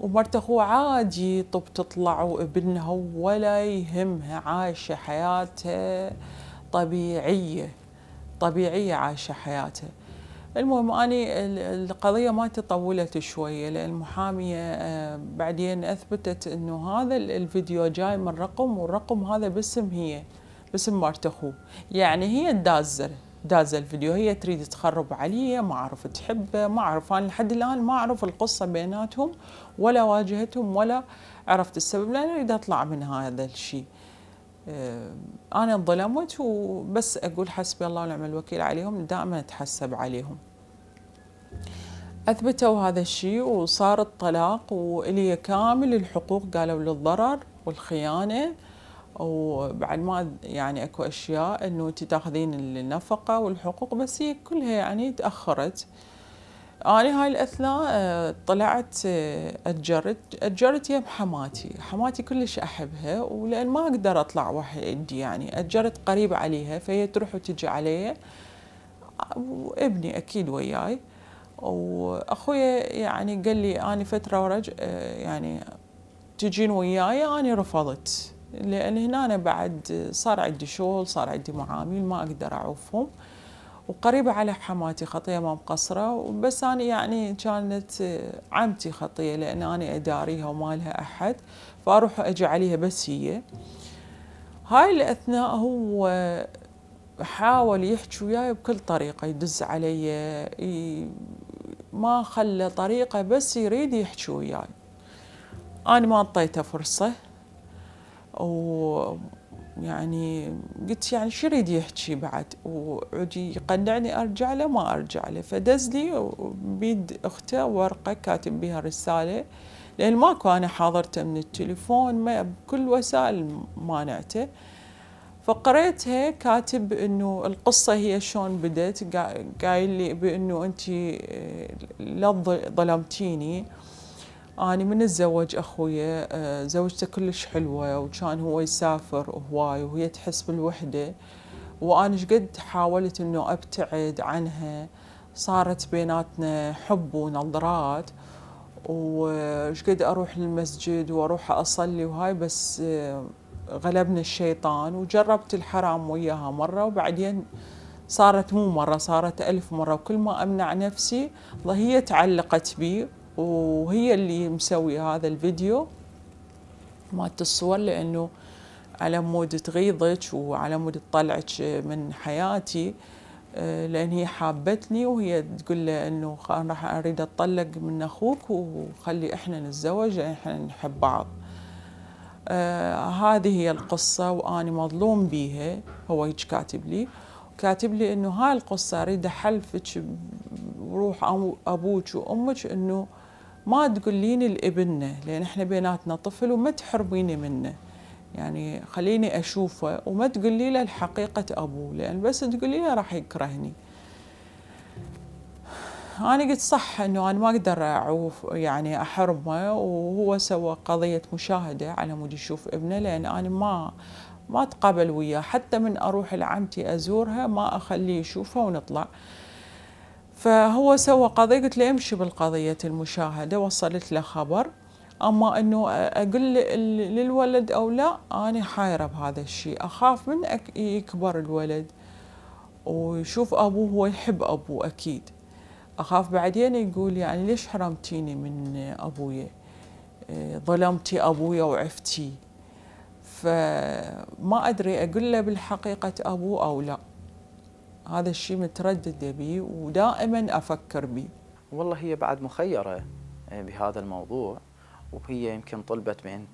ومرت أخوه عادي طب تطلع وابنها ولا يهمها عايشة حياتها طبيعية طبيعية عايشة حياتها المهم أنا القضية ما تطولت شوية لأن المحامية آه، بعدين أثبتت أنه هذا الفيديو جاي من رقم والرقم هذا باسم هي باسم مارت أخوه يعني هي الدازر دازة الفيديو هي تريد تخرب علي ما أعرف تحبه ما أعرف أنا لحد الآن ما أعرف القصة بيناتهم ولا واجهتهم ولا عرفت السبب لأن أريد أطلع من هذا الشيء آه، أنا انظلمت وبس أقول حسبي الله ونعم الوكيل عليهم دائما أتحسب عليهم أثبتوا هذا الشيء وصار الطلاق وإلي كامل الحقوق قالوا للضرر والخيانة وبعد ما يعني اكو اشياء انه انت تاخذين النفقه والحقوق بس هي كلها يعني تاخرت انا هاي الاثناء آه، طلعت اتجرت آه، اتجرت يم حماتي حماتي كلش احبها ولان ما اقدر اطلع وحدي يعني اتجرت قريب عليها فهي تروح وتجي علي آه، وابني اكيد وياي واخويا يعني قال لي اني فتره ورج آه، يعني تجين وياي اني رفضت لان هنا أنا بعد صار عندي شغل صار عندي معامل ما اقدر اعوفهم وقريبة على حماتي خطية ما مقصرة وبس أنا يعني كانت عمتي خطية لأن أنا أداريها وما لها أحد فأروح أجي عليها بس هي هاي الأثناء هو حاول يحكي وياي بكل طريقة يدز علي ما خلى طريقة بس يريد يحكي وياي يعني. أنا ما أعطيته فرصة ويعني قلت يعني شو يريد يحكي بعد وعجي يقنعني أرجع له ما أرجع له فدز لي بيد أخته ورقة كاتب بها رسالة لأن ماكو أنا حاضرته من التليفون ما بكل وسائل مانعته فقريتها كاتب انه القصه هي شلون بدت قايل لي بانه انت آه، لا ظلمتيني اني من اتزوج أخويا آه، زوجته كلش حلوة وكان هو يسافر هواي وهي تحس بالوحدة وأنا شقد حاولت إنه أبتعد عنها صارت بيناتنا حب ونظرات وشقد أروح للمسجد وأروح أصلي وهاي بس آه، غلبنا الشيطان وجربت الحرام وياها مرة وبعدين صارت مو مرة صارت ألف مرة وكل ما أمنع نفسي هي تعلقت بي وهي اللي مسوي هذا الفيديو مالت الصور لأنه على مود تغيظك وعلى مود تطلعك من حياتي آه، لأن هي حابتني وهي تقول لي أنه أنا راح أريد أتطلق من أخوك وخلي إحنا نتزوج لأن إحنا نحب بعض آه هذه هي القصة وأنا مظلوم بيها هو هيك كاتب لي كاتب لي إنه هاي القصة أريد أحلفك بروح أبوك وأمك إنه ما تقولين لابننا لأن إحنا بيناتنا طفل وما تحرميني منه يعني خليني أشوفه وما تقولي له الحقيقة أبوه لأن بس تقولي له راح يكرهني أنا قلت صح أنه أنا ما أقدر أعوف يعني أحرمه وهو سوى قضية مشاهدة على مود يشوف ابنه لأن أنا ما ما أتقابل وياه حتى من أروح لعمتي أزورها ما أخليه يشوفها ونطلع فهو سوى قضية قلت له امشي بالقضية المشاهدة وصلت له خبر أما أنه أقول للولد أو لا أنا حايرة بهذا الشيء أخاف من يكبر الولد ويشوف أبوه هو يحب أبوه أكيد أخاف بعدين يقول يعني ليش حرمتيني من أبويا آه، ظلمتي أبويا وعفتي فما أدري أقول له بالحقيقة أبوه أو لا هذا الشيء متردد بي ودائما أفكر بي والله هي بعد مخيرة آه، بهذا الموضوع وهي يمكن طلبت بان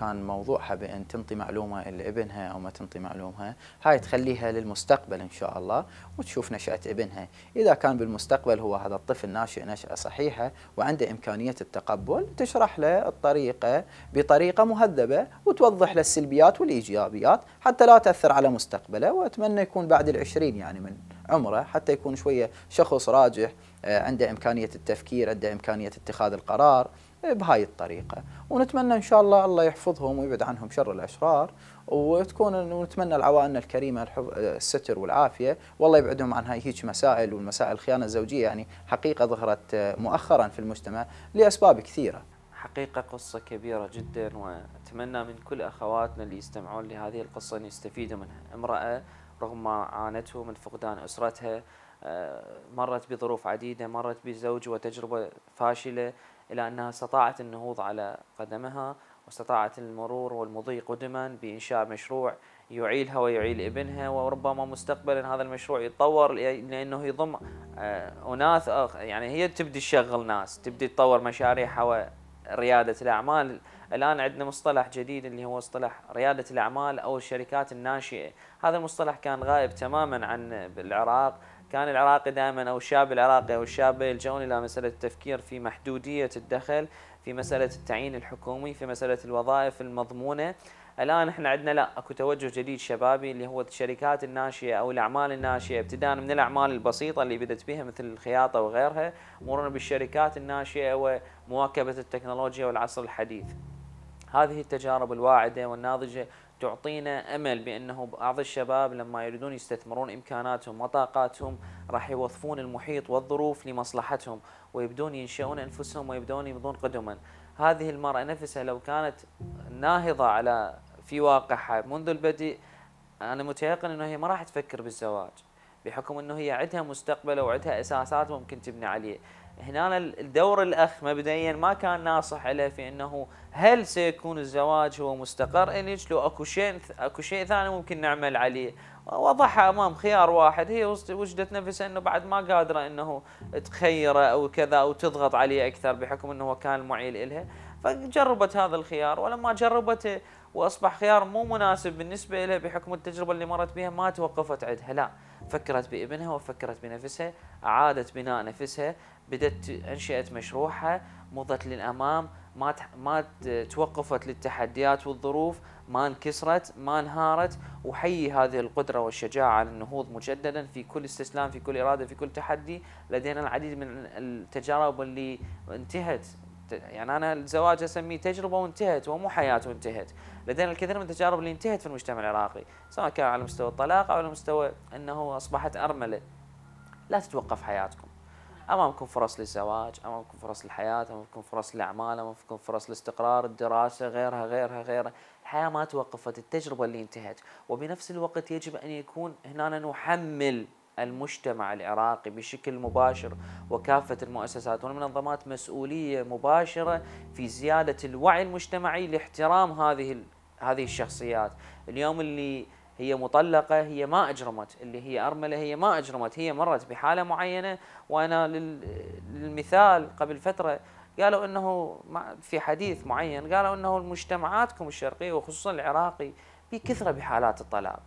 كان موضوعها بان تنطي معلومه لابنها او ما تنطي معلومه، هاي تخليها للمستقبل ان شاء الله وتشوف نشاه ابنها، اذا كان بالمستقبل هو هذا الطفل ناشئ نشاه صحيحه وعنده امكانيه التقبل تشرح له الطريقه بطريقه مهذبه وتوضح له السلبيات والايجابيات حتى لا تاثر على مستقبله واتمنى يكون بعد العشرين يعني من عمره حتى يكون شويه شخص راجح آه، عنده امكانيه التفكير، عنده امكانيه اتخاذ القرار. بهاي الطريقة ونتمنى إن شاء الله الله يحفظهم ويبعد عنهم شر الأشرار وتكون ونتمنى العوائلنا الكريمة الستر والعافية والله يبعدهم عن هاي هيك مسائل والمسائل الخيانة الزوجية يعني حقيقة ظهرت آه، مؤخرا في المجتمع لأسباب كثيرة حقيقة قصة كبيرة جدا وأتمنى من كل أخواتنا اللي يستمعون لهذه القصة أن يستفيدوا منها امرأة رغم ما عانته من فقدان أسرتها آه، مرت بظروف عديدة مرت بزوج وتجربة فاشلة إلى أنها استطاعت النهوض على قدمها واستطاعت المرور والمضي قدما بإنشاء مشروع يعيلها ويعيل ابنها وربما مستقبلا هذا المشروع يتطور لأنه يضم آه، أناث يعني هي تبدي تشغل ناس تبدي تطور مشاريعها وريادة الأعمال الآن عندنا مصطلح جديد اللي هو مصطلح ريادة الأعمال أو الشركات الناشئة هذا المصطلح كان غائب تماما عن العراق كان العراقي دائما او الشاب العراقي او الشابه يلجؤون الى مساله التفكير في محدوديه الدخل في مساله التعيين الحكومي في مساله الوظائف المضمونه الان احنا عندنا لا اكو توجه جديد شبابي اللي هو الشركات الناشئه او الاعمال الناشئه ابتداء من الاعمال البسيطه اللي بدت بها مثل الخياطه وغيرها مرورا بالشركات الناشئه ومواكبه التكنولوجيا والعصر الحديث. هذه التجارب الواعده والناضجه تعطينا امل بانه بعض الشباب لما يريدون يستثمرون امكاناتهم وطاقاتهم راح يوظفون المحيط والظروف لمصلحتهم ويبدون ينشئون انفسهم ويبدون يبدون قدما. هذه المراه نفسها لو كانت ناهضه على في واقعها منذ البدء انا متيقن انه هي ما راح تفكر بالزواج بحكم انه هي عندها مستقبل وعندها اساسات ممكن تبني عليه، هنا الدور الاخ مبدئيا ما كان ناصح له في انه هل سيكون الزواج هو مستقر الك لو اكو شيء اكو شيء ثاني ممكن نعمل عليه وضعها امام خيار واحد هي وجدت نفسها انه بعد ما قادره انه تخيره او كذا او تضغط عليه اكثر بحكم انه هو كان المعيل الها فجربت هذا الخيار ولما جربته واصبح خيار مو مناسب بالنسبه لها بحكم التجربه اللي مرت بها ما توقفت عندها لا فكرت بابنها وفكرت بنفسها اعادت بناء نفسها بدت انشات مشروعها مضت للامام ما ما توقفت للتحديات والظروف ما انكسرت ما انهارت وحيي هذه القدره والشجاعه على النهوض مجددا في كل استسلام في كل اراده في كل تحدي لدينا العديد من التجارب اللي انتهت يعني انا الزواج اسميه تجربه وانتهت ومو حياه وانتهت لدينا الكثير من التجارب اللي انتهت في المجتمع العراقي سواء كان على مستوى الطلاق او على مستوى انه اصبحت ارمله لا تتوقف حياتكم امامكم فرص للزواج، امامكم فرص للحياه، امامكم فرص للاعمال، امامكم فرص الاستقرار، الدراسه، غيرها غيرها غيرها، الحياه ما توقفت، التجربه اللي انتهت، وبنفس الوقت يجب ان يكون هنا نحمل المجتمع العراقي بشكل مباشر وكافة المؤسسات والمنظمات مسؤولية مباشرة في زيادة الوعي المجتمعي لاحترام هذه هذه الشخصيات اليوم اللي هي مطلقة هي ما أجرمت اللي هي أرملة هي ما أجرمت هي مرت بحالة معينة وأنا للمثال قبل فترة قالوا أنه في حديث معين قالوا أنه المجتمعاتكم الشرقية وخصوصا العراقي في كثرة بحالات الطلاق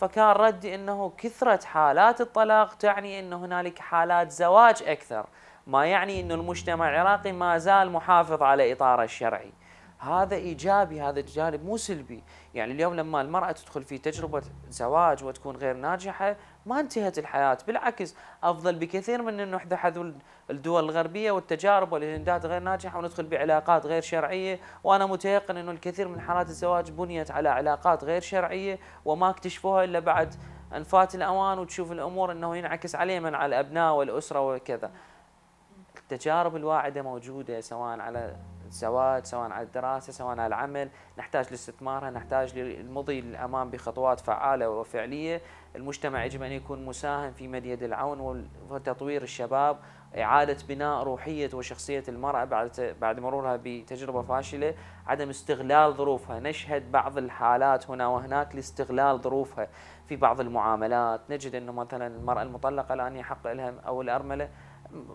فكان ردي أنه كثرة حالات الطلاق تعني أن هنالك حالات زواج أكثر ما يعني أن المجتمع العراقي ما زال محافظ على إطاره الشرعي هذا إيجابي هذا الجانب مو سلبي يعني اليوم لما المرأة تدخل في تجربة زواج وتكون غير ناجحة ما انتهت الحياة بالعكس أفضل بكثير من أن نحذى حذو الدول الغربية والتجارب والهندات غير ناجحة وندخل بعلاقات غير شرعية وأنا متيقن أنه الكثير من حالات الزواج بنيت على علاقات غير شرعية وما اكتشفوها إلا بعد أن فات الأوان وتشوف الأمور أنه ينعكس عليه من على الأبناء والأسرة وكذا التجارب الواعدة موجودة سواء على الزواج سواء على الدراسة سواء على العمل نحتاج لاستثمارها نحتاج للمضي للأمام بخطوات فعالة وفعلية المجتمع يجب أن يكون مساهم في مد يد العون وتطوير الشباب إعادة بناء روحية وشخصية المرأة بعد بعد مرورها بتجربة فاشلة عدم استغلال ظروفها نشهد بعض الحالات هنا وهناك لاستغلال ظروفها في بعض المعاملات نجد أنه مثلا المرأة المطلقة الآن يحق لها أو الأرملة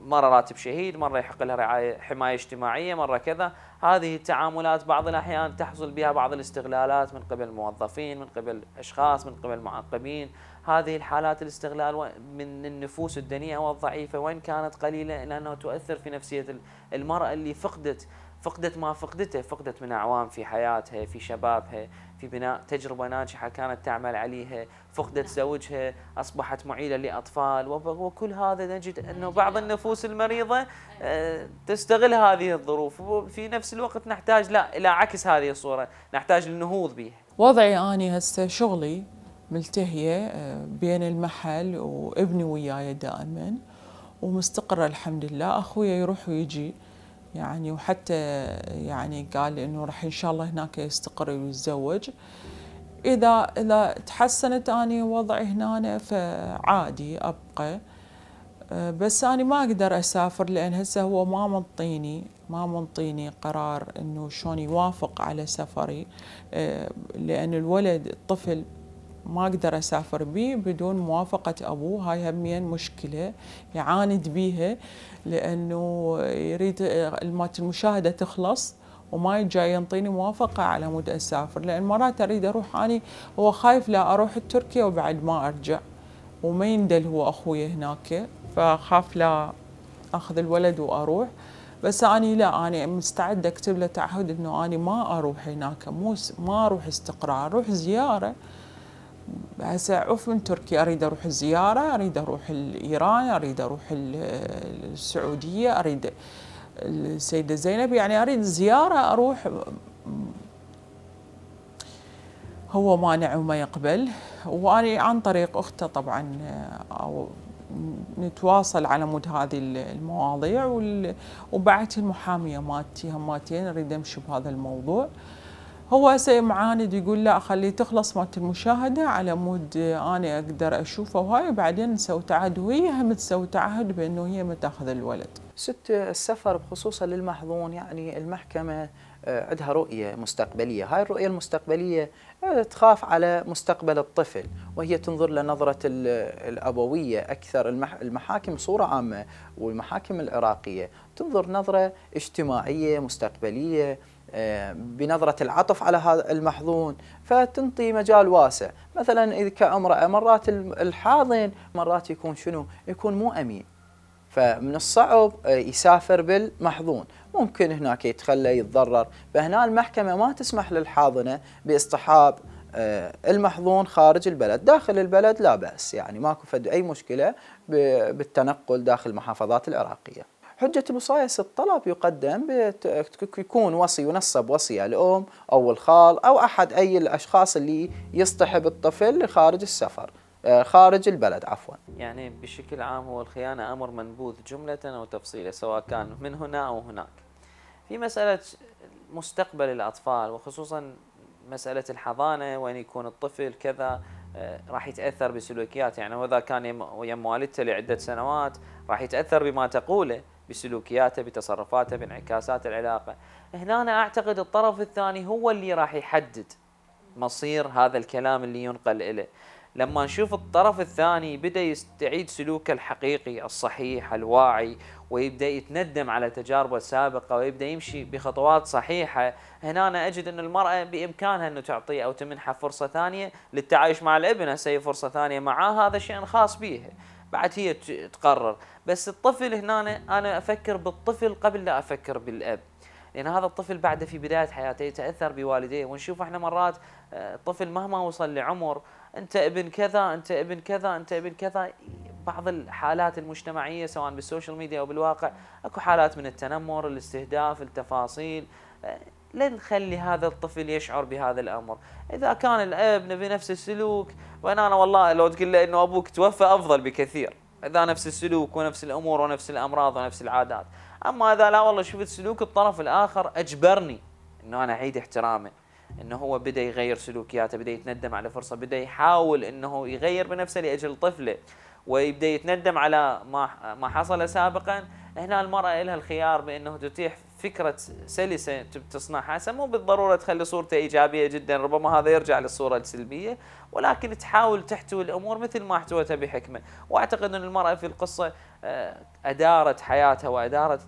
مره راتب شهيد مره يحق لها رعايه حمايه اجتماعيه مره كذا هذه التعاملات بعض الاحيان تحصل بها بعض الاستغلالات من قبل الموظفين من قبل اشخاص من قبل معقبين، هذه الحالات الاستغلال من النفوس الدنيئه والضعيفه وان كانت قليله الا انها تؤثر في نفسيه المراه اللي فقدت فقدت ما فقدته فقدت من اعوام في حياتها في شبابها في بناء تجربة ناجحة كانت تعمل عليها فقدت نعم. زوجها أصبحت معيلة لأطفال وكل هذا نجد أنه بعض النفوس المريضة أيوة. آه، تستغل هذه الظروف وفي نفس الوقت نحتاج لا إلى عكس هذه الصورة نحتاج للنهوض بها وضعي أنا هسه شغلي ملتهية آه، بين المحل وابني وياي دائما ومستقرة الحمد لله أخويا يروح ويجي يعني وحتى يعني قال انه راح ان شاء الله هناك يستقر ويتزوج اذا اذا تحسنت اني وضعي هنا فعادي ابقى آه، بس انا ما اقدر اسافر لان هسه هو ما منطيني ما منطيني قرار انه شلون يوافق على سفري آه، لان الولد الطفل ما أقدر أسافر بيه بدون موافقة أبوه هاي همين مشكلة يعاند بيها لأنه يريد المشاهدة تخلص وما جاي ينطيني موافقة على مود أسافر لأن مرات أريد أروح أني هو خايف لا أروح تركيا وبعد ما أرجع وما يندل هو أخوي هناك فخاف لا أخذ الولد وأروح بس اني لا اني مستعدة أكتب له تعهد إنه اني ما أروح هناك مو ما أروح استقرار أروح زيارة هسه عفوا من تركيا اريد اروح الزياره اريد اروح لايران اريد اروح السعوديه اريد السيده زينب يعني اريد زياره اروح هو مانع وما يقبل وأنا عن طريق أخته طبعا أو نتواصل على مود هذه المواضيع وبعت المحامية مالتي هماتين أريد أمشي بهذا الموضوع هو هسه معاند يقول لا خليه تخلص مالت المشاهده على مود انا اقدر اشوفه وهاي بعدين نسوي تعهد وهي هم تسوي تعهد بانه هي ما تاخذ الولد. ست السفر بخصوصا للمحظون يعني المحكمه آه، عندها رؤيه مستقبليه، هاي الرؤيه المستقبليه آه، تخاف على مستقبل الطفل وهي تنظر لنظره الابويه اكثر المحاكم صوره عامه والمحاكم العراقيه تنظر نظره اجتماعيه مستقبليه آه، بنظرة العطف على هذا المحظون فتنطي مجال واسع مثلا إذا كامرأة مرات الحاضن مرات يكون شنو يكون مو أمين فمن الصعب آه، يسافر بالمحظون ممكن هناك يتخلى يتضرر فهنا المحكمة ما تسمح للحاضنة باصطحاب آه، المحظون خارج البلد داخل البلد لا بأس يعني ماكو فد أي مشكلة بالتنقل داخل المحافظات العراقية حجة الوصاية الطلب يقدم يكون وصي ينصب وصية الأم أو الخال أو أحد أي الأشخاص اللي يصطحب الطفل خارج السفر آه، خارج البلد عفوا يعني بشكل عام هو الخيانة أمر منبوذ جملة أو تفصيلة سواء كان من هنا أو هناك في مسألة مستقبل الأطفال وخصوصا مسألة الحضانة وين يكون الطفل كذا آه، راح يتاثر بسلوكيات يعني واذا كان يم والدته لعده سنوات راح يتاثر بما تقوله بسلوكياته بتصرفاته بانعكاسات العلاقة هنا أنا أعتقد الطرف الثاني هو اللي راح يحدد مصير هذا الكلام اللي ينقل إليه لما نشوف الطرف الثاني بدا يستعيد سلوكه الحقيقي الصحيح الواعي ويبدا يتندم على تجاربه السابقه ويبدا يمشي بخطوات صحيحه هنا أنا اجد ان المراه بامكانها انه تعطيه او تمنحه فرصه ثانيه للتعايش مع الابن هسه فرصه ثانيه معاه هذا شيء خاص به بعد هي تقرر بس الطفل هنا أنا, أنا أفكر بالطفل قبل لا أفكر بالأب لأن هذا الطفل بعده في بداية حياته يتأثر بوالديه ونشوف احنا مرات آه، الطفل مهما وصل لعمر أنت ابن كذا أنت ابن كذا أنت ابن كذا بعض الحالات المجتمعية سواء بالسوشيال ميديا أو بالواقع أكو حالات من التنمر الاستهداف التفاصيل آه، لنخلي هذا الطفل يشعر بهذا الامر، اذا كان الاب نبي نفس السلوك وان انا والله لو تقول له انه ابوك توفى افضل بكثير، اذا نفس السلوك ونفس الامور ونفس الامراض ونفس العادات، اما اذا لا والله شفت سلوك الطرف الاخر اجبرني انه انا اعيد احترامه، انه هو بدا يغير سلوكياته، بدا يتندم على فرصه، بدا يحاول انه يغير بنفسه لاجل طفله، ويبدا يتندم على ما ما حصل سابقا، هنا المراه لها الخيار بانه تتيح فكره سلسه تصنعها هسه مو بالضروره تخلي صورته ايجابيه جدا ربما هذا يرجع للصوره السلبيه ولكن تحاول تحتوي الامور مثل ما احتوتها بحكمه واعتقد ان المراه في القصه آه، ادارت حياتها وادارت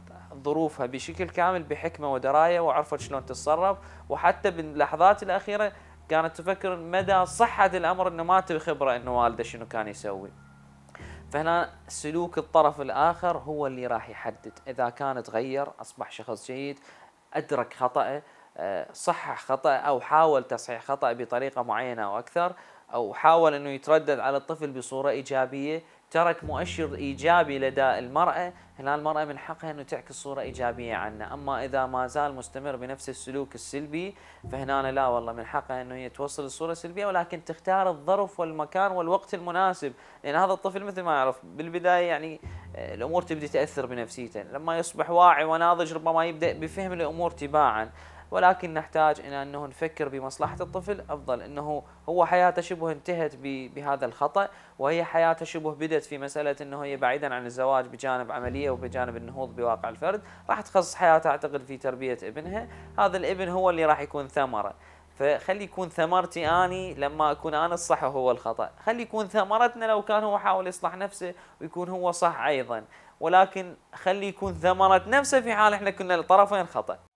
ظروفها بشكل كامل بحكمه ودرايه وعرفت شلون تتصرف وحتى باللحظات الاخيره كانت تفكر مدى صحه الامر انه ما تبي خبره انه والده شنو كان يسوي فهنا سلوك الطرف الآخر هو اللي راح يحدد إذا كان تغير أصبح شخص جيد أدرك خطأه آه، صحح خطأ أو حاول تصحيح خطأ بطريقة معينة أو أكثر أو حاول أنه يتردد على الطفل بصورة إيجابية ترك مؤشر ايجابي لدى المراه هنا المراه من حقها انه تعكس صوره ايجابيه عنه، اما اذا ما زال مستمر بنفس السلوك السلبي فهنا لا والله من حقها انه هي توصل الصوره السلبيه ولكن تختار الظرف والمكان والوقت المناسب، لان هذا الطفل مثل ما يعرف بالبدايه يعني آه، الامور تبدي تاثر بنفسيته، لما يصبح واعي وناضج ربما يبدا بفهم الامور تباعا، ولكن نحتاج إلى أنه نفكر بمصلحة الطفل أفضل أنه هو حياته شبه انتهت بهذا الخطأ وهي حياته شبه بدت في مسألة أنه هي بعيدا عن الزواج بجانب عملية وبجانب النهوض بواقع الفرد راح تخصص حياتها أعتقد في تربية ابنها هذا الابن هو اللي راح يكون ثمرة فخلي يكون ثمرتي اني لما اكون انا الصح وهو الخطا، خلي يكون ثمرتنا لو كان هو حاول يصلح نفسه ويكون هو صح ايضا، ولكن خلي يكون ثمرة نفسه في حال احنا كنا الطرفين خطأ